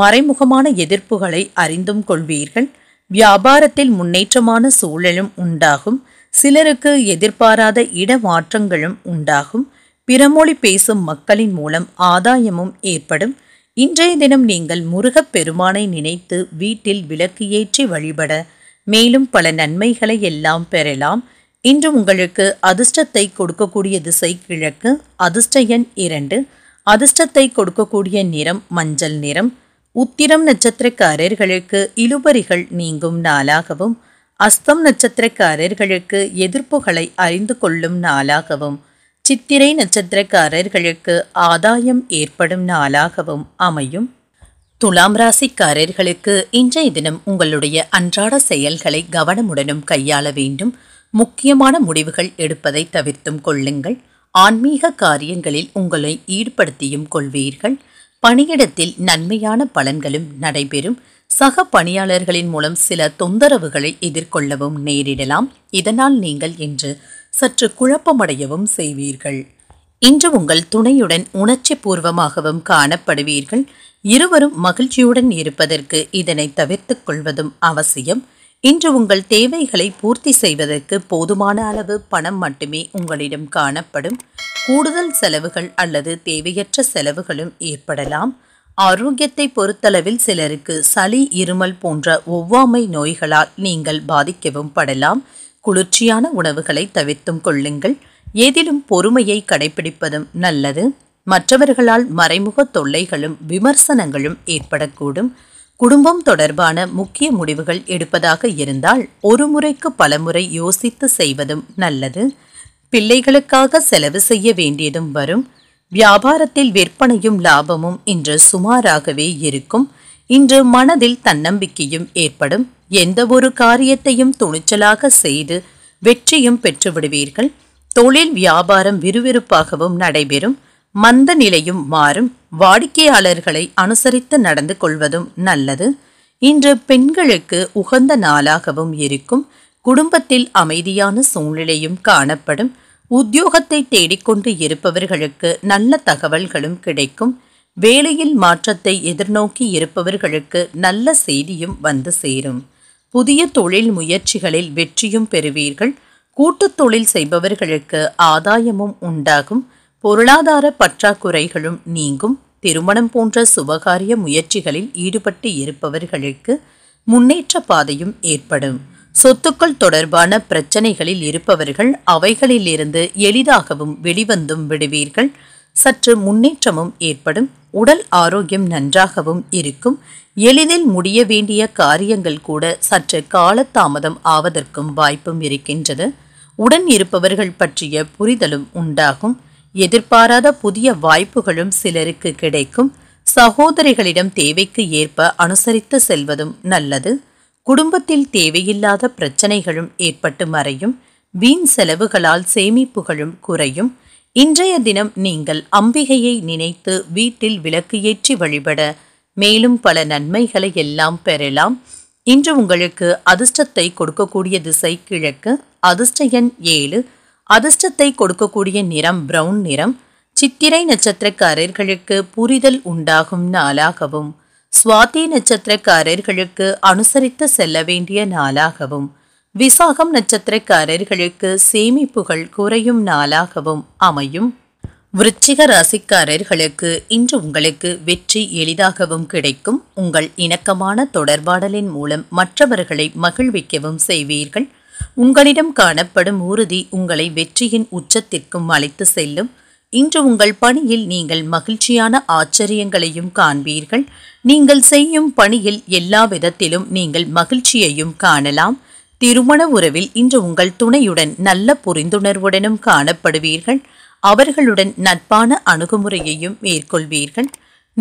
மறைமுகமான எதிர்ப்புகளை அறிந்தும் கொள்வீர்கள் வியாபாரத்தில் முன்னேற்றமான சூழலும் உண்டாகும் சிலருக்கு எதிர்பாராத இடமாற்றங்களும் உண்டாகும் பிறமொழி பேசும் மக்களின் மூலம் ஆதாயமும் ஏற்படும் இன்றைய தினம் நீங்கள் முருகப் பெருமானை நினைத்து வீட்டில் விளக்கு ஏற்றி வழிபட மேலும் பல நன்மைகளை எல்லாம் பெறலாம் இன்று உங்களுக்கு அதிர்ஷ்டத்தை கொடுக்கக்கூடிய திசை கிழக்கு அதிர்ஷ்ட எண் இரண்டு அதிர்ஷ்டத்தை கொடுக்கக்கூடிய நிறம் மஞ்சள் நிறம் உத்திரம் நட்சத்திரக்காரர்களுக்கு இழுபறிகள் நீங்கும் நாளாகவும் அஸ்தம் நட்சத்திரக்காரர்களுக்கு எதிர்ப்புகளை அறிந்து கொள்ளும் நாளாகவும் சித்திரை நட்சத்திரக்காரர்களுக்கு ஆதாயம் ஏற்படும் நாளாகவும் அமையும் துலாம் ராசிக்காரர்களுக்கு இன்றைய தினம் உங்களுடைய அன்றாட செயல்களை கவனமுடனும் கையாள வேண்டும் முக்கியமான முடிவுகள் எடுப்பதை தவிர்த்தும் கொள்ளுங்கள் ஆன்மீக காரியங்களில் உங்களை ஈடுபடுத்தியும் கொள்வீர்கள் பணியிடத்தில் நன்மையான பலன்களும் நடைபெறும் சக பணியாளர்களின் மூலம் சில தொந்தரவுகளை எதிர்கொள்ளவும் நேரிடலாம் இதனால் நீங்கள் இன்று சற்று குழப்பமடையவும் செய்வீர்கள் இன்று உங்கள் துணையுடன் உணர்ச்சி பூர்வமாகவும் காணப்படுவீர்கள் இருவரும் மகிழ்ச்சியுடன் இருப்பதற்கு இதனை தவிர்த்துக் கொள்வதும் அவசியம் இன்று உங்கள் தேவைகளை பூர்த்தி செய்வதற்கு போதுமான அளவு பணம் மட்டுமே உங்களிடம் காணப்படும் கூடுதல் செலவுகள் அல்லது தேவையற்ற செலவுகளும் ஏற்படலாம் ஆரோக்கியத்தை பொறுத்தளவில் சிலருக்கு சளி இருமல் போன்ற ஒவ்வாமை நோய்களால் நீங்கள் பாதிக்கவும் படலாம் குளிர்ச்சியான உணவுகளை தவிர்த்தும் கொள்ளுங்கள் ஏதிலும் பொறுமையை கடைபிடிப்பதும் நல்லது மற்றவர்களால் மறைமுக தொல்லைகளும் விமர்சனங்களும் ஏற்படக்கூடும் குடும்பம் தொடர்பான முக்கிய முடிவுகள் எடுப்பதாக இருந்தால் ஒரு முறைக்கு பலமுறை யோசித்து செய்வதும் நல்லது பிள்ளைகளுக்காக செலவு செய்ய வேண்டியதும் வரும் வியாபாரத்தில் விற்பனையும் லாபமும் இன்று சுமாராகவே இருக்கும் இன்று மனதில் தன்னம்பிக்கையும் ஏற்படும் எந்த ஒரு காரியத்தையும் துணிச்சலாக செய்து வெற்றியும் பெற்று விடுவீர்கள் தொழில் வியாபாரம் விறுவிறுப்பாகவும் நடைபெறும் மந்த நிலையும் மாறும் வாடிக்கையாளர்களை அனுசரித்து நடந்து கொள்வதும் நல்லது இன்று பெண்களுக்கு உகந்த நாளாகவும் இருக்கும் குடும்பத்தில் அமைதியான சூழ்நிலையும் காணப்படும் உத்தியோகத்தை தேடிக்கொண்டு இருப்பவர்களுக்கு நல்ல தகவல்களும் கிடைக்கும் வேலையில் மாற்றத்தை எதிர்நோக்கி இருப்பவர்களுக்கு நல்ல செய்தியும் வந்து சேரும் புதிய தொழில் முயற்சிகளில் வெற்றியும் பெறுவீர்கள் கூட்டு தொழில் செய்பவர்களுக்கு ஆதாயமும் உண்டாகும் பொருளாதார பற்றாக்குறைகளும் நீங்கும் திருமணம் போன்ற சுபகாரிய முயற்சிகளில் ஈடுபட்டு இருப்பவர்களுக்கு முன்னேற்ற பாதையும் ஏற்படும் சொத்துக்கள் தொடர்பான பிரச்சனைகளில் இருப்பவர்கள் அவைகளிலிருந்து எளிதாகவும் வெளிவந்தும் விடுவீர்கள் சற்று முன்னேற்றமும் ஏற்படும் உடல் ஆரோக்கியம் நன்றாகவும் இருக்கும் எளிதில் முடிய வேண்டிய காரியங்கள் கூட சற்று காலதாமதம் ஆவதற்கும் வாய்ப்பும் இருக்கின்றது உடன் இருப்பவர்கள் பற்றிய புரிதலும் உண்டாகும் எதிர்பாராத புதிய வாய்ப்புகளும் சிலருக்கு கிடைக்கும் சகோதரிகளிடம் தேவைக்கு ஏற்ப அனுசரித்து செல்வதும் நல்லது குடும்பத்தில் தேவையில்லாத பிரச்சனைகளும் ஏற்பட்டு மறையும் வீண் செலவுகளால் சேமிப்புகளும் குறையும் இன்றைய தினம் நீங்கள் அம்பிகையை நினைத்து வீட்டில் விளக்கு ஏற்றி வழிபட மேலும் பல நன்மைகளை எல்லாம் பெறலாம் இன்று உங்களுக்கு அதிர்ஷ்டத்தை கொடுக்கக்கூடிய திசை கிழக்கு அதிர்ஷ்ட எண் ஏழு அதிர்ஷ்டத்தை கொடுக்கக்கூடிய நிறம் பிரவுன் நிறம் சித்திரை நட்சத்திரக்காரர்களுக்கு புரிதல் உண்டாகும் நாளாகவும் சுவாதி நட்சத்திரக்காரர்களுக்கு அனுசரித்து செல்ல வேண்டிய நாளாகவும் விசாகம் நட்சத்திரக்காரர்களுக்கு சேமிப்புகள் குறையும் நாளாகவும் அமையும் விருச்சிக ராசிக்காரர்களுக்கு இன்று உங்களுக்கு வெற்றி எளிதாகவும் கிடைக்கும் உங்கள் இணக்கமான தொடர்பாடலின் மூலம் மற்றவர்களை மகிழ்விக்கவும் செய்வீர்கள் உங்களிடம் காணப்படும் உறுதி உங்களை வெற்றியின் உச்சத்திற்கும் அழைத்து செல்லும் இன்று உங்கள் பணியில் நீங்கள் மகிழ்ச்சியான ஆச்சரியங்களையும் காண்பீர்கள் நீங்கள் செய்யும் பணியில் எல்லா விதத்திலும் நீங்கள் மகிழ்ச்சியையும் காணலாம் திருமண உறவில் இன்று உங்கள் துணையுடன் நல்ல புரிந்துணர்வுடனும் காணப்படுவீர்கள் அவர்களுடன் நட்பான அணுகுமுறையையும் மேற்கொள்வீர்கள்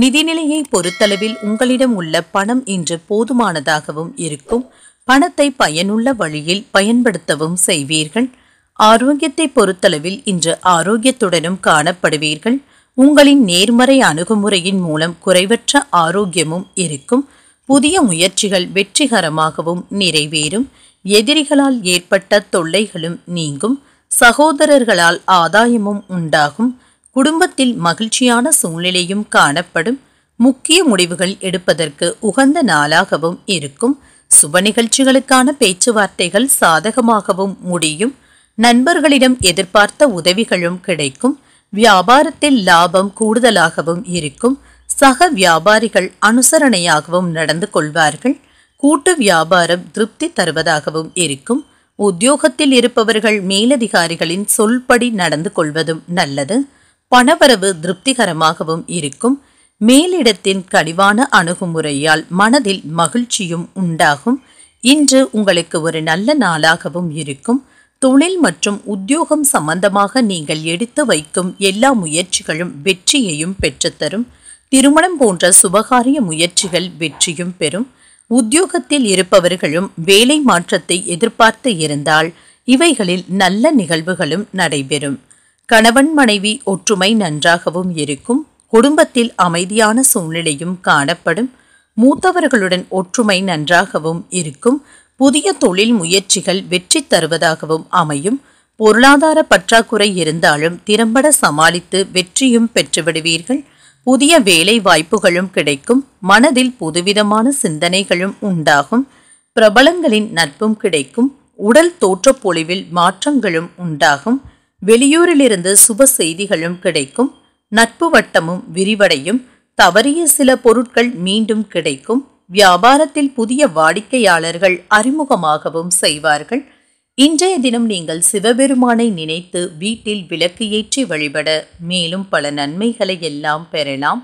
நிதிநிலையை பொறுத்தளவில் உங்களிடம் உள்ள பணம் இன்று போதுமானதாகவும் இருக்கும் பணத்தை பயனுள்ள வழியில் பயன்படுத்தவும் செய்வீர்கள் ஆரோக்கியத்தை பொறுத்தளவில் இன்று ஆரோக்கியத்துடனும் காணப்படுவீர்கள் உங்களின் நேர்மறை அணுகுமுறையின் மூலம் குறைவற்ற ஆரோக்கியமும் இருக்கும் புதிய முயற்சிகள் வெற்றிகரமாகவும் நிறைவேறும் எதிரிகளால் ஏற்பட்ட தொல்லைகளும் நீங்கும் சகோதரர்களால் ஆதாயமும் உண்டாகும் குடும்பத்தில் மகிழ்ச்சியான சூழ்நிலையும் காணப்படும் முக்கிய முடிவுகள் எடுப்பதற்கு உகந்த நாளாகவும் இருக்கும் சுப நிகழ்ச்சிகளுக்கான பேச்சுவார்த்தைகள் சாதகமாகவும் முடியும் நண்பர்களிடம் எதிர்பார்த்த உதவிகளும் கிடைக்கும் வியாபாரத்தில் லாபம் கூடுதலாகவும் இருக்கும் சக வியாபாரிகள் அனுசரணையாகவும் நடந்து கொள்வார்கள் கூட்டு வியாபாரம் திருப்தி தருவதாகவும் இருக்கும் உத்தியோகத்தில் இருப்பவர்கள் மேலதிகாரிகளின் சொல்படி நடந்து கொள்வதும் நல்லது பணவரவு திருப்திகரமாகவும் இருக்கும் மேலிடத்தின் கழிவான அணுகுமுறையால் மனதில் மகிழ்ச்சியும் உண்டாகும் இன்று உங்களுக்கு ஒரு நல்ல நாளாகவும் இருக்கும் தொழில் மற்றும் உத்தியோகம் சம்பந்தமாக நீங்கள் எடுத்து வைக்கும் எல்லா முயற்சிகளும் வெற்றியையும் பெற்றுத்தரும் திருமணம் போன்ற சுபகாரிய முயற்சிகள் வெற்றியும் பெறும் உத்தியோகத்தில் இருப்பவர்களும் வேலை மாற்றத்தை எதிர்பார்த்து இருந்தால் இவைகளில் நல்ல நிகழ்வுகளும் நடைபெறும் கணவன் மனைவி ஒற்றுமை நன்றாகவும் இருக்கும் குடும்பத்தில் அமைதியான சூழ்நிலையும் காணப்படும் மூத்தவர்களுடன் ஒற்றுமை நன்றாகவும் இருக்கும் புதிய தொழில் முயற்சிகள் வெற்றி தருவதாகவும் அமையும் பொருளாதார பற்றாக்குறை இருந்தாலும் திறம்பட சமாளித்து வெற்றியும் பெற்றுவிடுவீர்கள் புதிய வேலை வாய்ப்புகளும் கிடைக்கும் மனதில் புதுவிதமான சிந்தனைகளும் உண்டாகும் பிரபலங்களின் நட்பும் கிடைக்கும் உடல் தோற்றப்பொழிவில் மாற்றங்களும் உண்டாகும் வெளியூரிலிருந்து சுப செய்திகளும் கிடைக்கும் நட்பு வட்டமும் விரிவடையும் தவறிய சில பொருட்கள் மீண்டும் கிடைக்கும் வியாபாரத்தில் புதிய வாடிக்கையாளர்கள் அறிமுகமாகவும் செய்வார்கள் இன்றைய தினம் நீங்கள் சிவபெருமானை நினைத்து வீட்டில் விளக்கு ஏற்றி வழிபட மேலும் பல நன்மைகளை எல்லாம் பெறலாம்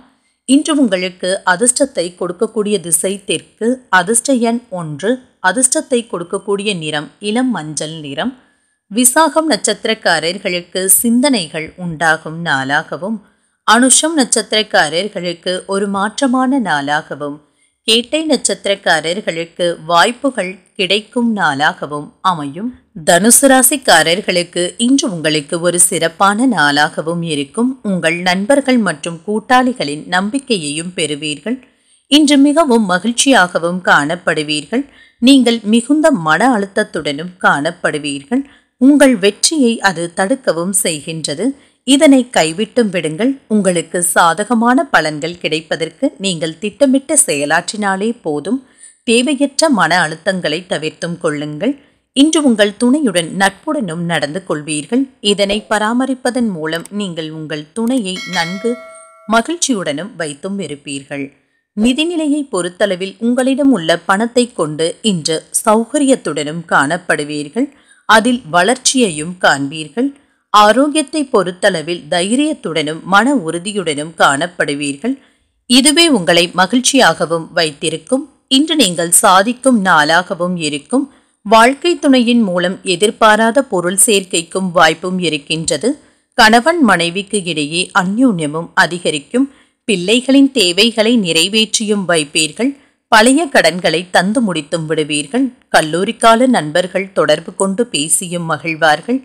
இன்று உங்களுக்கு அதிர்ஷ்டத்தை கொடுக்கக்கூடிய திசை தெற்கு அதிர்ஷ்ட எண் ஒன்று அதிர்ஷ்டத்தை கொடுக்கக்கூடிய நிறம் இளம் மஞ்சள் நிறம் விசாகம் நட்சத்திரக்காரர்களுக்கு சிந்தனைகள் உண்டாகும் நாளாகவும் அனுஷம் நட்சத்திரக்காரர்களுக்கு ஒரு மாற்றமான நாளாகவும் கேட்டை நட்சத்திரக்காரர்களுக்கு வாய்ப்புகள் கிடைக்கும் நாளாகவும் அமையும் தனுசு ராசிக்காரர்களுக்கு இன்று உங்களுக்கு ஒரு சிறப்பான நாளாகவும் இருக்கும் உங்கள் நண்பர்கள் மற்றும் கூட்டாளிகளின் நம்பிக்கையையும் பெறுவீர்கள் இன்று மிகவும் மகிழ்ச்சியாகவும் காணப்படுவீர்கள் நீங்கள் மிகுந்த மன அழுத்தத்துடனும் காணப்படுவீர்கள் உங்கள் வெற்றியை அது தடுக்கவும் செய்கின்றது இதனை கைவிட்டும் விடுங்கள் உங்களுக்கு சாதகமான பலன்கள் கிடைப்பதற்கு நீங்கள் திட்டமிட்டு செயலாற்றினாலே போதும் தேவையற்ற மன அழுத்தங்களை தவிர்த்தும் கொள்ளுங்கள் இன்று உங்கள் துணையுடன் நட்புடனும் நடந்து கொள்வீர்கள் இதனை பராமரிப்பதன் மூலம் நீங்கள் உங்கள் துணையை நன்கு மகிழ்ச்சியுடனும் வைத்தும் இருப்பீர்கள் நிதிநிலையை பொறுத்தளவில் உங்களிடம் உள்ள பணத்தை கொண்டு இன்று சௌகரியத்துடனும் காணப்படுவீர்கள் அதில் வளர்ச்சியையும் காண்பீர்கள் ஆரோக்கியத்தை பொறுத்தளவில் தைரியத்துடனும் மன உறுதியுடனும் காணப்படுவீர்கள் இதுவே உங்களை மகிழ்ச்சியாகவும் வைத்திருக்கும் இன்று நீங்கள் சாதிக்கும் நாளாகவும் இருக்கும் வாழ்க்கை துணையின் மூலம் எதிர்பாராத பொருள் சேர்க்கைக்கும் வாய்ப்பும் இருக்கின்றது கணவன் மனைவிக்கு இடையே அந்யூன்யமும் அதிகரிக்கும் பிள்ளைகளின் தேவைகளை நிறைவேற்றியும் வைப்பீர்கள் பழைய கடன்களை தந்து முடித்தும் விடுவீர்கள் கல்லூரி கால நண்பர்கள் தொடர்பு கொண்டு பேசியும் மகிழ்வார்கள்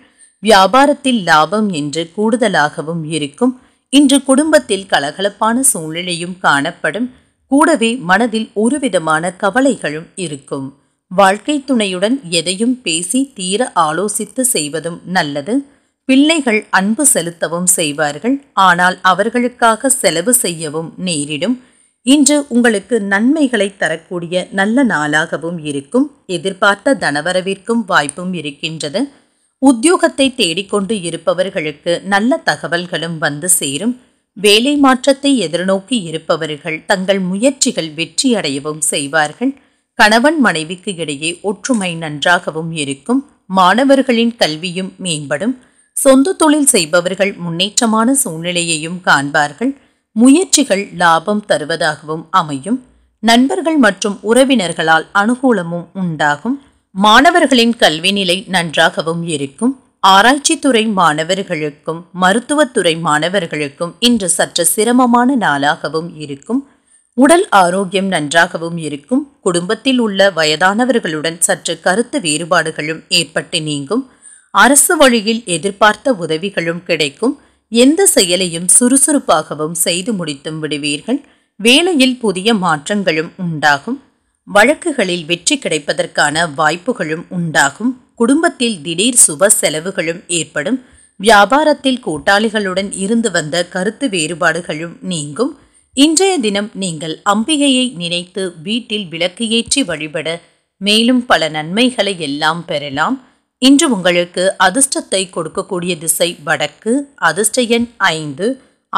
வியாபாரத்தில் லாபம் என்று கூடுதலாகவும் இருக்கும் இன்று குடும்பத்தில் கலகலப்பான சூழ்நிலையும் காணப்படும் கூடவே மனதில் ஒருவிதமான கவலைகளும் இருக்கும் வாழ்க்கை துணையுடன் எதையும் பேசி தீர ஆலோசித்து செய்வதும் நல்லது பிள்ளைகள் அன்பு செலுத்தவும் செய்வார்கள் ஆனால் அவர்களுக்காக செலவு செய்யவும் நேரிடும் இன்று உங்களுக்கு நன்மைகளை தரக்கூடிய நல்ல நாளாகவும் இருக்கும் எதிர்பார்த்த தனவரவிற்கும் வாய்ப்பும் இருக்கின்றது உத்தியோகத்தை தேடிக்கொண்டு இருப்பவர்களுக்கு நல்ல தகவல்களும் வந்து சேரும் வேலை மாற்றத்தை எதிர்நோக்கி இருப்பவர்கள் தங்கள் முயற்சிகள் வெற்றியடையவும் செய்வார்கள் கணவன் மனைவிக்கு இடையே ஒற்றுமை நன்றாகவும் இருக்கும் மாணவர்களின் கல்வியும் மேம்படும் சொந்த தொழில் செய்பவர்கள் முன்னேற்றமான சூழ்நிலையையும் காண்பார்கள் முயற்சிகள் லாபம் தருவதாகவும் அமையும் நண்பர்கள் மற்றும் உறவினர்களால் அனுகூலமும் உண்டாகும் மாணவர்களின் கல்வி நிலை நன்றாகவும் இருக்கும் ஆராய்ச்சித்துறை மாணவர்களுக்கும் மருத்துவத்துறை மாணவர்களுக்கும் இன்று சற்று சிரமமான நாளாகவும் இருக்கும் உடல் ஆரோக்கியம் நன்றாகவும் இருக்கும் குடும்பத்தில் உள்ள வயதானவர்களுடன் சற்று கருத்து வேறுபாடுகளும் ஏற்பட்டு நீங்கும் அரசு வழியில் எதிர்பார்த்த உதவிகளும் கிடைக்கும் எந்த செயலையும் சுறுசுறுப்பாகவும் செய்து முடித்தும் விடுவீர்கள் வேலையில் புதிய மாற்றங்களும் உண்டாகும் வழக்குகளில் வெற்றி கிடைப்பதற்கான வாய்ப்புகளும் உண்டாகும் குடும்பத்தில் திடீர் சுப செலவுகளும் ஏற்படும் வியாபாரத்தில் கூட்டாளிகளுடன் இருந்து வந்த கருத்து வேறுபாடுகளும் நீங்கும் இன்றைய தினம் நீங்கள் அம்பிகையை நினைத்து வீட்டில் விளக்கு ஏற்றி வழிபட மேலும் பல நன்மைகளை எல்லாம் பெறலாம் இன்று உங்களுக்கு அதிர்ஷ்டத்தை கொடுக்கக்கூடிய திசை வடக்கு அதிர்ஷ்ட எண் ஐந்து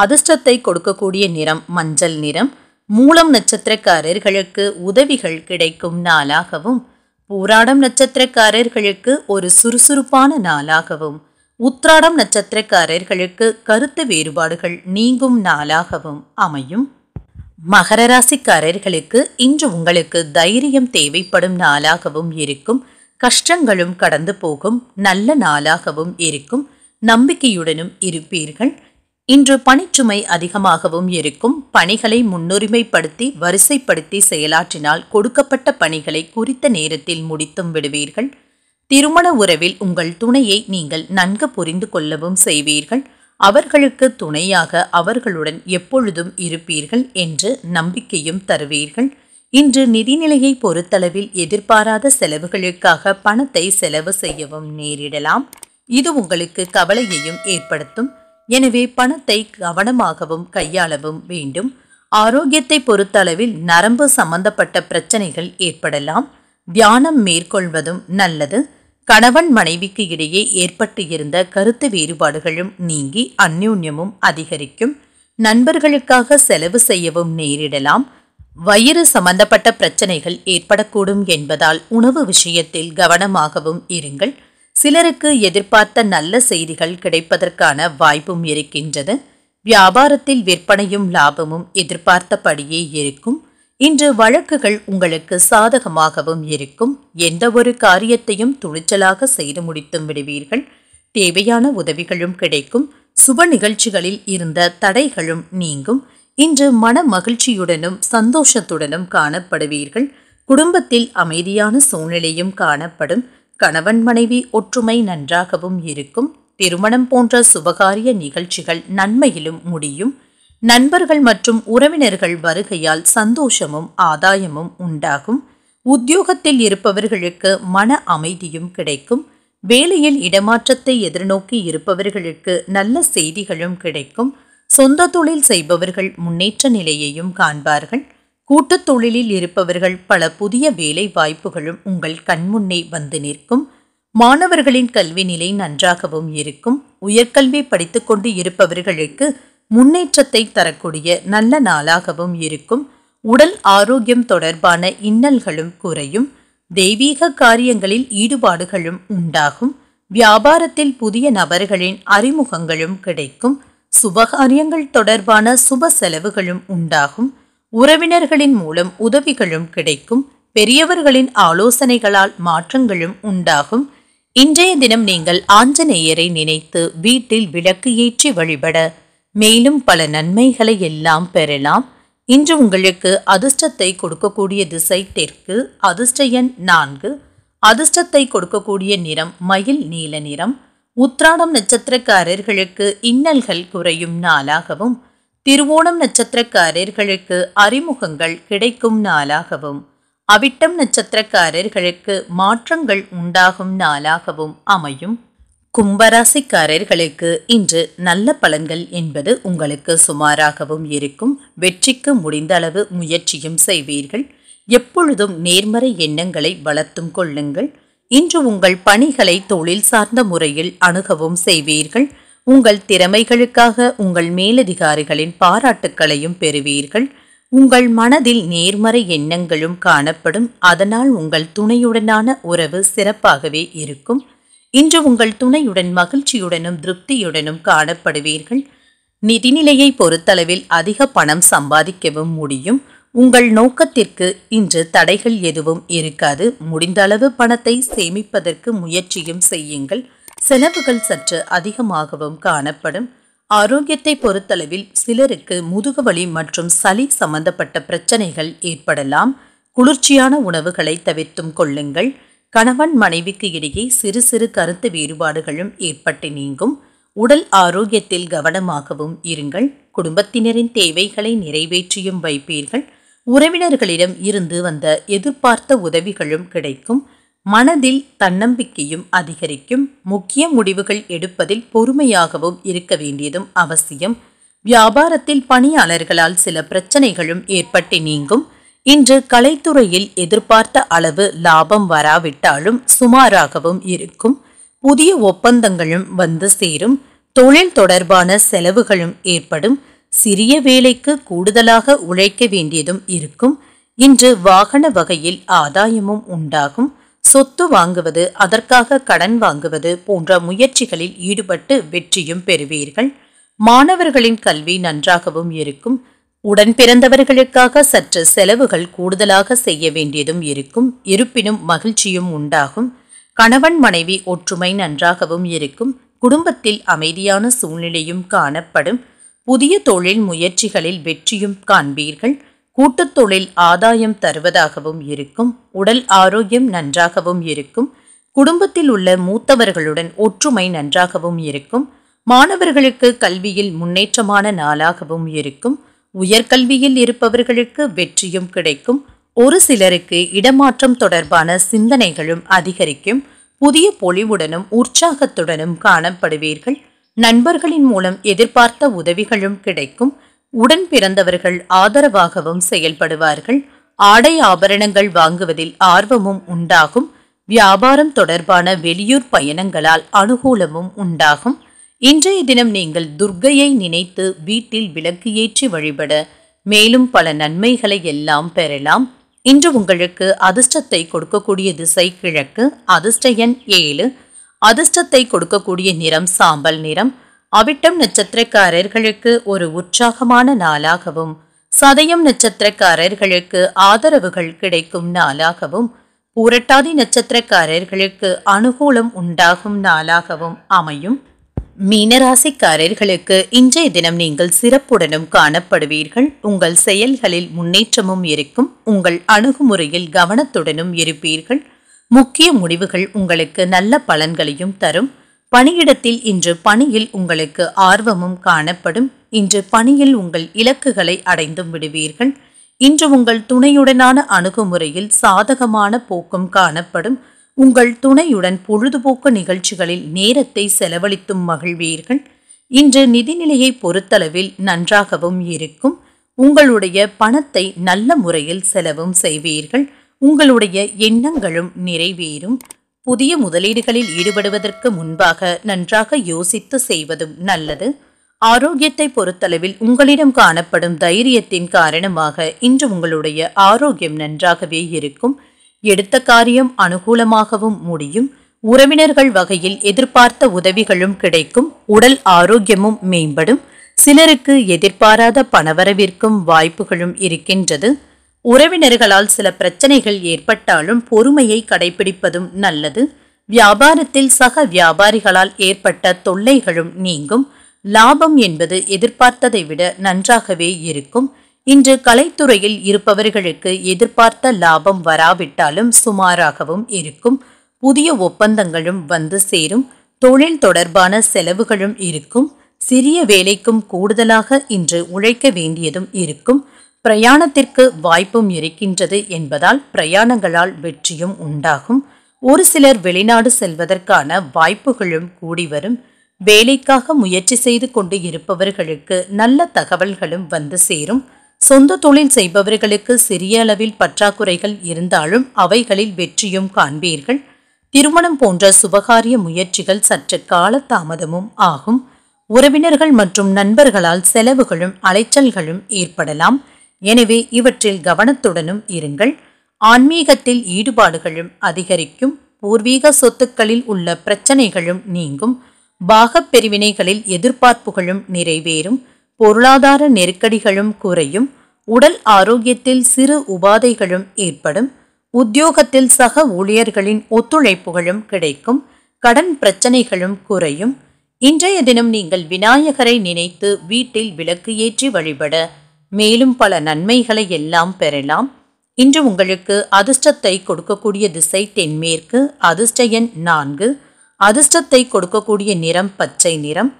அதிர்ஷ்டத்தை கொடுக்கக்கூடிய நிறம் மஞ்சள் நிறம் மூலம் நட்சத்திரக்காரர்களுக்கு உதவிகள் கிடைக்கும் நாளாகவும் போராடம் நட்சத்திரக்காரர்களுக்கு ஒரு சுறுசுறுப்பான நாளாகவும் உத்ராடம் நட்சத்திரக்காரர்களுக்கு கருத்து வேறுபாடுகள் நீங்கும் நாளாகவும் அமையும் மகர ராசிக்காரர்களுக்கு இன்று உங்களுக்கு தைரியம் தேவைப்படும் நாளாகவும் இருக்கும் கஷ்டங்களும் கடந்து போகும் நல்ல நாளாகவும் இருக்கும் நம்பிக்கையுடனும் இருப்பீர்கள் இன்று பணிச்சுமை அதிகமாகவும் இருக்கும் பணிகளை முன்னுரிமைப்படுத்தி வரிசைப்படுத்தி செயலாற்றினால் கொடுக்கப்பட்ட பணிகளை குறித்த நேரத்தில் முடித்தும் விடுவீர்கள் திருமண உறவில் உங்கள் துணையை நீங்கள் நன்கு புரிந்து கொள்ளவும் செய்வீர்கள் அவர்களுக்கு துணையாக அவர்களுடன் எப்பொழுதும் இருப்பீர்கள் என்று நம்பிக்கையும் தருவீர்கள் இன்று நிதிநிலையை பொறுத்தளவில் எதிர்பாராத செலவுகளுக்காக பணத்தை செலவு செய்யவும் நேரிடலாம் இது உங்களுக்கு கவலையையும் ஏற்படுத்தும் எனவே பணத்தை கவனமாகவும் கையாளவும் வேண்டும் ஆரோக்கியத்தை பொறுத்தளவில் நரம்பு சம்பந்தப்பட்ட பிரச்சனைகள் ஏற்படலாம் தியானம் மேற்கொள்வதும் நல்லது கணவன் மனைவிக்கு இடையே ஏற்பட்டு இருந்த கருத்து வேறுபாடுகளும் நீங்கி அந்யூன்யமும் அதிகரிக்கும் நண்பர்களுக்காக செலவு செய்யவும் நேரிடலாம் வயிறு சம்பந்தப்பட்ட பிரச்சனைகள் ஏற்படக்கூடும் என்பதால் உணவு விஷயத்தில் கவனமாகவும் இருங்கள் சிலருக்கு எதிர்பார்த்த நல்ல செய்திகள் கிடைப்பதற்கான வாய்ப்பும் இருக்கின்றது வியாபாரத்தில் விற்பனையும் லாபமும் எதிர்பார்த்தபடியே இருக்கும் இன்று வழக்குகள் உங்களுக்கு சாதகமாகவும் இருக்கும் எந்த ஒரு காரியத்தையும் துணிச்சலாக செய்து முடித்து விடுவீர்கள் தேவையான உதவிகளும் கிடைக்கும் சுப நிகழ்ச்சிகளில் இருந்த தடைகளும் நீங்கும் இன்று மன மகிழ்ச்சியுடனும் சந்தோஷத்துடனும் காணப்படுவீர்கள் குடும்பத்தில் அமைதியான சூழ்நிலையும் காணப்படும் கணவன் மனைவி ஒற்றுமை நன்றாகவும் இருக்கும் திருமணம் போன்ற சுபகாரிய நிகழ்ச்சிகள் நன்மையிலும் முடியும் நண்பர்கள் மற்றும் உறவினர்கள் வருகையால் சந்தோஷமும் ஆதாயமும் உண்டாகும் உத்தியோகத்தில் இருப்பவர்களுக்கு மன அமைதியும் கிடைக்கும் வேலையில் இடமாற்றத்தை எதிர்நோக்கி இருப்பவர்களுக்கு நல்ல செய்திகளும் கிடைக்கும் சொந்த தொழில் செய்பவர்கள் முன்னேற்ற நிலையையும் காண்பார்கள் கூட்டுத் தொழிலில் இருப்பவர்கள் பல புதிய வேலை வாய்ப்புகளும் உங்கள் கண்முன்னே வந்து நிற்கும் மாணவர்களின் கல்வி நிலை நன்றாகவும் இருக்கும் உயர்கல்வி படித்துக்கொண்டு இருப்பவர்களுக்கு முன்னேற்றத்தை தரக்கூடிய நல்ல நாளாகவும் இருக்கும் உடல் ஆரோக்கியம் தொடர்பான இன்னல்களும் குறையும் தெய்வீக காரியங்களில் ஈடுபாடுகளும் உண்டாகும் வியாபாரத்தில் புதிய நபர்களின் அறிமுகங்களும் கிடைக்கும் சுபகாரியங்கள் தொடர்பான சுப செலவுகளும் உண்டாகும் உறவினர்களின் மூலம் உதவிகளும் கிடைக்கும் பெரியவர்களின் ஆலோசனைகளால் மாற்றங்களும் உண்டாகும் இன்றைய தினம் நீங்கள் ஆஞ்சநேயரை நினைத்து வீட்டில் விளக்கு ஏற்றி வழிபட மேலும் பல நன்மைகளை எல்லாம் பெறலாம் இன்று உங்களுக்கு அதிர்ஷ்டத்தை கொடுக்கக்கூடிய திசை தெற்கு அதிர்ஷ்ட எண் நான்கு அதிர்ஷ்டத்தை கொடுக்கக்கூடிய நிறம் மயில் நீல நிறம் உத்ராடம் நட்சத்திரக்காரர்களுக்கு இன்னல்கள் குறையும் நாளாகவும் திருவோணம் நட்சத்திரக்காரர்களுக்கு அறிமுகங்கள் கிடைக்கும் நாளாகவும் அவிட்டம் நட்சத்திரக்காரர்களுக்கு மாற்றங்கள் உண்டாகும் நாளாகவும் அமையும் கும்பராசிக்காரர்களுக்கு இன்று நல்ல பலன்கள் என்பது உங்களுக்கு சுமாராகவும் இருக்கும் வெற்றிக்கு முடிந்தளவு முயற்சியும் செய்வீர்கள் எப்பொழுதும் நேர்மறை எண்ணங்களை வளர்த்தும் கொள்ளுங்கள் இன்று உங்கள் பணிகளை தொழில் சார்ந்த முறையில் அணுகவும் செய்வீர்கள் உங்கள் திறமைகளுக்காக உங்கள் மேலதிகாரிகளின் பாராட்டுக்களையும் பெறுவீர்கள் உங்கள் மனதில் நேர்மறை எண்ணங்களும் காணப்படும் அதனால் உங்கள் துணையுடனான உறவு சிறப்பாகவே இருக்கும் இன்று உங்கள் துணையுடன் மகிழ்ச்சியுடனும் திருப்தியுடனும் காணப்படுவீர்கள் நிதிநிலையை பொறுத்தளவில் அதிக பணம் சம்பாதிக்கவும் முடியும் உங்கள் நோக்கத்திற்கு இன்று தடைகள் எதுவும் இருக்காது முடிந்தளவு பணத்தை சேமிப்பதற்கு முயற்சியும் செய்யுங்கள் செலவுகள் சற்று அதிகமாகவும் காணப்படும் ஆரோக்கியத்தை பொறுத்தளவில் சிலருக்கு முதுகுவலி மற்றும் சளி சம்பந்தப்பட்ட பிரச்சனைகள் ஏற்படலாம் குளிர்ச்சியான உணவுகளை தவிர்த்தும் கொள்ளுங்கள் கணவன் மனைவிக்கு இடையே சிறு சிறு கருத்து வேறுபாடுகளும் ஏற்பட்டு நீங்கும் உடல் ஆரோக்கியத்தில் கவனமாகவும் இருங்கள் குடும்பத்தினரின் தேவைகளை நிறைவேற்றியும் வைப்பீர்கள் உறவினர்களிடம் இருந்து வந்த எதிர்பார்த்த உதவிகளும் கிடைக்கும் மனதில் தன்னம்பிக்கையும் அதிகரிக்கும் முக்கிய முடிவுகள் எடுப்பதில் பொறுமையாகவும் இருக்க வேண்டியதும் அவசியம் வியாபாரத்தில் பணியாளர்களால் சில பிரச்சனைகளும் ஏற்பட்டு நீங்கும் இன்று கலைத்துறையில் எதிர்பார்த்த அளவு லாபம் வராவிட்டாலும் சுமாராகவும் இருக்கும் புதிய ஒப்பந்தங்களும் வந்து சேரும் தொழில் தொடர்பான செலவுகளும் ஏற்படும் சிறிய வேலைக்கு கூடுதலாக உழைக்க வேண்டியதும் இருக்கும் இன்று வாகன வகையில் ஆதாயமும் உண்டாகும் சொத்து வாங்குவது அதற்காக கடன் வாங்குவது போன்ற முயற்சிகளில் ஈடுபட்டு வெற்றியும் பெறுவீர்கள் மாணவர்களின் கல்வி நன்றாகவும் இருக்கும் உடன் பிறந்தவர்களுக்காக சற்று செலவுகள் கூடுதலாக செய்ய வேண்டியதும் இருக்கும் இருப்பினும் மகிழ்ச்சியும் உண்டாகும் கணவன் மனைவி ஒற்றுமை நன்றாகவும் இருக்கும் குடும்பத்தில் அமைதியான சூழ்நிலையும் காணப்படும் புதிய தொழில் முயற்சிகளில் வெற்றியும் காண்பீர்கள் கூட்டுத்தொழில் ஆதாயம் தருவதாகவும் இருக்கும் உடல் ஆரோக்கியம் நன்றாகவும் இருக்கும் குடும்பத்தில் உள்ள மூத்தவர்களுடன் ஒற்றுமை நன்றாகவும் இருக்கும் மாணவர்களுக்கு கல்வியில் முன்னேற்றமான நாளாகவும் இருக்கும் உயர்கல்வியில் இருப்பவர்களுக்கு வெற்றியும் கிடைக்கும் ஒரு சிலருக்கு இடமாற்றம் தொடர்பான சிந்தனைகளும் அதிகரிக்கும் புதிய பொலிவுடனும் உற்சாகத்துடனும் காணப்படுவீர்கள் நண்பர்களின் மூலம் எதிர்பார்த்த உதவிகளும் கிடைக்கும் உடன் பிறந்தவர்கள் ஆதரவாகவும் செயல்படுவார்கள் ஆடை ஆபரணங்கள் வாங்குவதில் ஆர்வமும் உண்டாகும் வியாபாரம் தொடர்பான வெளியூர் பயணங்களால் அனுகூலமும் உண்டாகும் இன்றைய தினம் நீங்கள் துர்க்கையை நினைத்து வீட்டில் விளக்கு ஏற்றி வழிபட மேலும் பல நன்மைகளை எல்லாம் பெறலாம் இன்று உங்களுக்கு அதிர்ஷ்டத்தை கொடுக்கக்கூடிய திசை கிழக்கு அதிர்ஷ்ட எண் ஏழு அதிர்ஷ்டத்தை கொடுக்கக்கூடிய நிறம் சாம்பல் நிறம் அவிட்டம் நட்சத்திரக்காரர்களுக்கு ஒரு உற்சாகமான நாளாகவும் சதயம் நட்சத்திரக்காரர்களுக்கு ஆதரவுகள் கிடைக்கும் நாளாகவும் ஊரட்டாதி நட்சத்திரக்காரர்களுக்கு அனுகூலம் உண்டாகும் நாளாகவும் அமையும் மீனராசிக்காரர்களுக்கு இன்றைய தினம் நீங்கள் சிறப்புடனும் காணப்படுவீர்கள் உங்கள் செயல்களில் முன்னேற்றமும் இருக்கும் உங்கள் அணுகுமுறையில் கவனத்துடனும் இருப்பீர்கள் முக்கிய முடிவுகள் உங்களுக்கு நல்ல பலன்களையும் தரும் பணியிடத்தில் இன்று பணியில் உங்களுக்கு ஆர்வமும் காணப்படும் இன்று பணியில் உங்கள் இலக்குகளை அடைந்தும் விடுவீர்கள் இன்று உங்கள் துணையுடனான அணுகுமுறையில் சாதகமான போக்கும் காணப்படும் உங்கள் துணையுடன் பொழுதுபோக்கு நிகழ்ச்சிகளில் நேரத்தை செலவழித்தும் மகிழ்வீர்கள் இன்று நிதிநிலையை பொறுத்தளவில் நன்றாகவும் இருக்கும் உங்களுடைய பணத்தை நல்ல முறையில் செலவும் செய்வீர்கள் உங்களுடைய எண்ணங்களும் நிறைவேறும் புதிய முதலீடுகளில் ஈடுபடுவதற்கு முன்பாக நன்றாக யோசித்து செய்வதும் நல்லது ஆரோக்கியத்தை பொறுத்தளவில் உங்களிடம் காணப்படும் தைரியத்தின் காரணமாக இன்று உங்களுடைய ஆரோக்கியம் நன்றாகவே இருக்கும் எடுத்த காரியம் அனுகூலமாகவும் முடியும் உறவினர்கள் வகையில் எதிர்பார்த்த உதவிகளும் கிடைக்கும் உடல் ஆரோக்கியமும் மேம்படும் சிலருக்கு எதிர்பாராத பணவரவிற்கும் வாய்ப்புகளும் இருக்கின்றது உறவினர்களால் சில பிரச்சனைகள் ஏற்பட்டாலும் பொறுமையை கடைபிடிப்பதும் நல்லது வியாபாரத்தில் சக வியாபாரிகளால் ஏற்பட்ட தொல்லைகளும் நீங்கும் லாபம் என்பது எதிர்பார்த்ததை விட நன்றாகவே இருக்கும் இன்று கலைத்துறையில் இருப்பவர்களுக்கு எதிர்பார்த்த லாபம் வராவிட்டாலும் சுமாராகவும் இருக்கும் புதிய ஒப்பந்தங்களும் வந்து சேரும் தொழில் தொடர்பான செலவுகளும் இருக்கும் சிறிய வேலைக்கும் கூடுதலாக இன்று உழைக்க வேண்டியதும் இருக்கும் பிரயாணத்திற்கு வாய்ப்பும் இருக்கின்றது என்பதால் பிரயாணங்களால் வெற்றியும் உண்டாகும் ஒரு சிலர் வெளிநாடு செல்வதற்கான வாய்ப்புகளும் கூடி வரும் வேலைக்காக முயற்சி செய்து கொண்டு இருப்பவர்களுக்கு நல்ல தகவல்களும் வந்து சேரும் சொந்த தொழில் செய்பவர்களுக்கு சிறிய அளவில் பற்றாக்குறைகள் இருந்தாலும் அவைகளில் வெற்றியும் காண்பீர்கள் திருமணம் போன்ற சுபகாரிய முயற்சிகள் சற்று கால தாமதமும் ஆகும் உறவினர்கள் மற்றும் நண்பர்களால் செலவுகளும் அலைச்சல்களும் ஏற்படலாம் எனவே இவற்றில் கவனத்துடனும் இருங்கள் ஆன்மீகத்தில் ஈடுபாடுகளும் அதிகரிக்கும் பூர்வீக சொத்துக்களில் உள்ள பிரச்சனைகளும் நீங்கும் பாகப் பிரிவினைகளில் எதிர்பார்ப்புகளும் நிறைவேறும் பொருளாதார நெருக்கடிகளும் குறையும் உடல் ஆரோக்கியத்தில் சிறு உபாதைகளும் ஏற்படும் உத்தியோகத்தில் சக ஊழியர்களின் ஒத்துழைப்புகளும் கிடைக்கும் கடன் பிரச்சனைகளும் குறையும் இன்றைய தினம் நீங்கள் விநாயகரை நினைத்து வீட்டில் விளக்கு ஏற்றி வழிபட மேலும் பல நன்மைகளை எல்லாம் பெறலாம் இன்று உங்களுக்கு அதிர்ஷ்டத்தை கொடுக்கக்கூடிய திசை தென்மேற்கு அதிர்ஷ்ட எண் நான்கு அதிர்ஷ்டத்தை கொடுக்கக்கூடிய நிறம் பச்சை நிறம்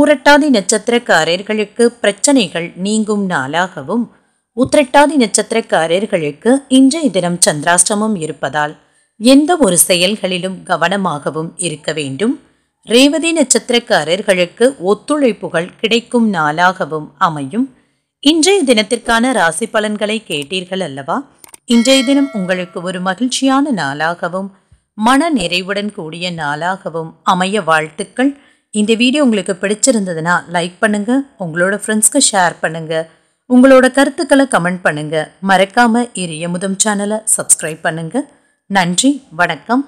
ஊரட்டாதி நட்சத்திரக்காரர்களுக்கு பிரச்சனைகள் நீங்கும் நாளாகவும் உத்திரட்டாதி நட்சத்திரக்காரர்களுக்கு இன்றைய தினம் சந்திராஷ்டமம் இருப்பதால் எந்த ஒரு செயல்களிலும் கவனமாகவும் இருக்க வேண்டும் ரேவதி நட்சத்திரக்காரர்களுக்கு ஒத்துழைப்புகள் கிடைக்கும் நாளாகவும் அமையும் இன்றைய தினத்திற்கான ராசி பலன்களை கேட்டீர்கள் அல்லவா இன்றைய தினம் உங்களுக்கு ஒரு மகிழ்ச்சியான நாளாகவும் மன நிறைவுடன் கூடிய நாளாகவும் அமைய வாழ்த்துக்கள் இந்த வீடியோ உங்களுக்கு பிடிச்சிருந்ததுன்னா லைக் பண்ணுங்க உங்களோட ஃப்ரெண்ட்ஸ்க்கு ஷேர் பண்ணுங்க உங்களோட கருத்துக்களை கமெண்ட் பண்ணுங்க மறக்காம இறைய முதம் சேனலை சப்ஸ்கிரைப் பண்ணுங்க நன்றி வணக்கம்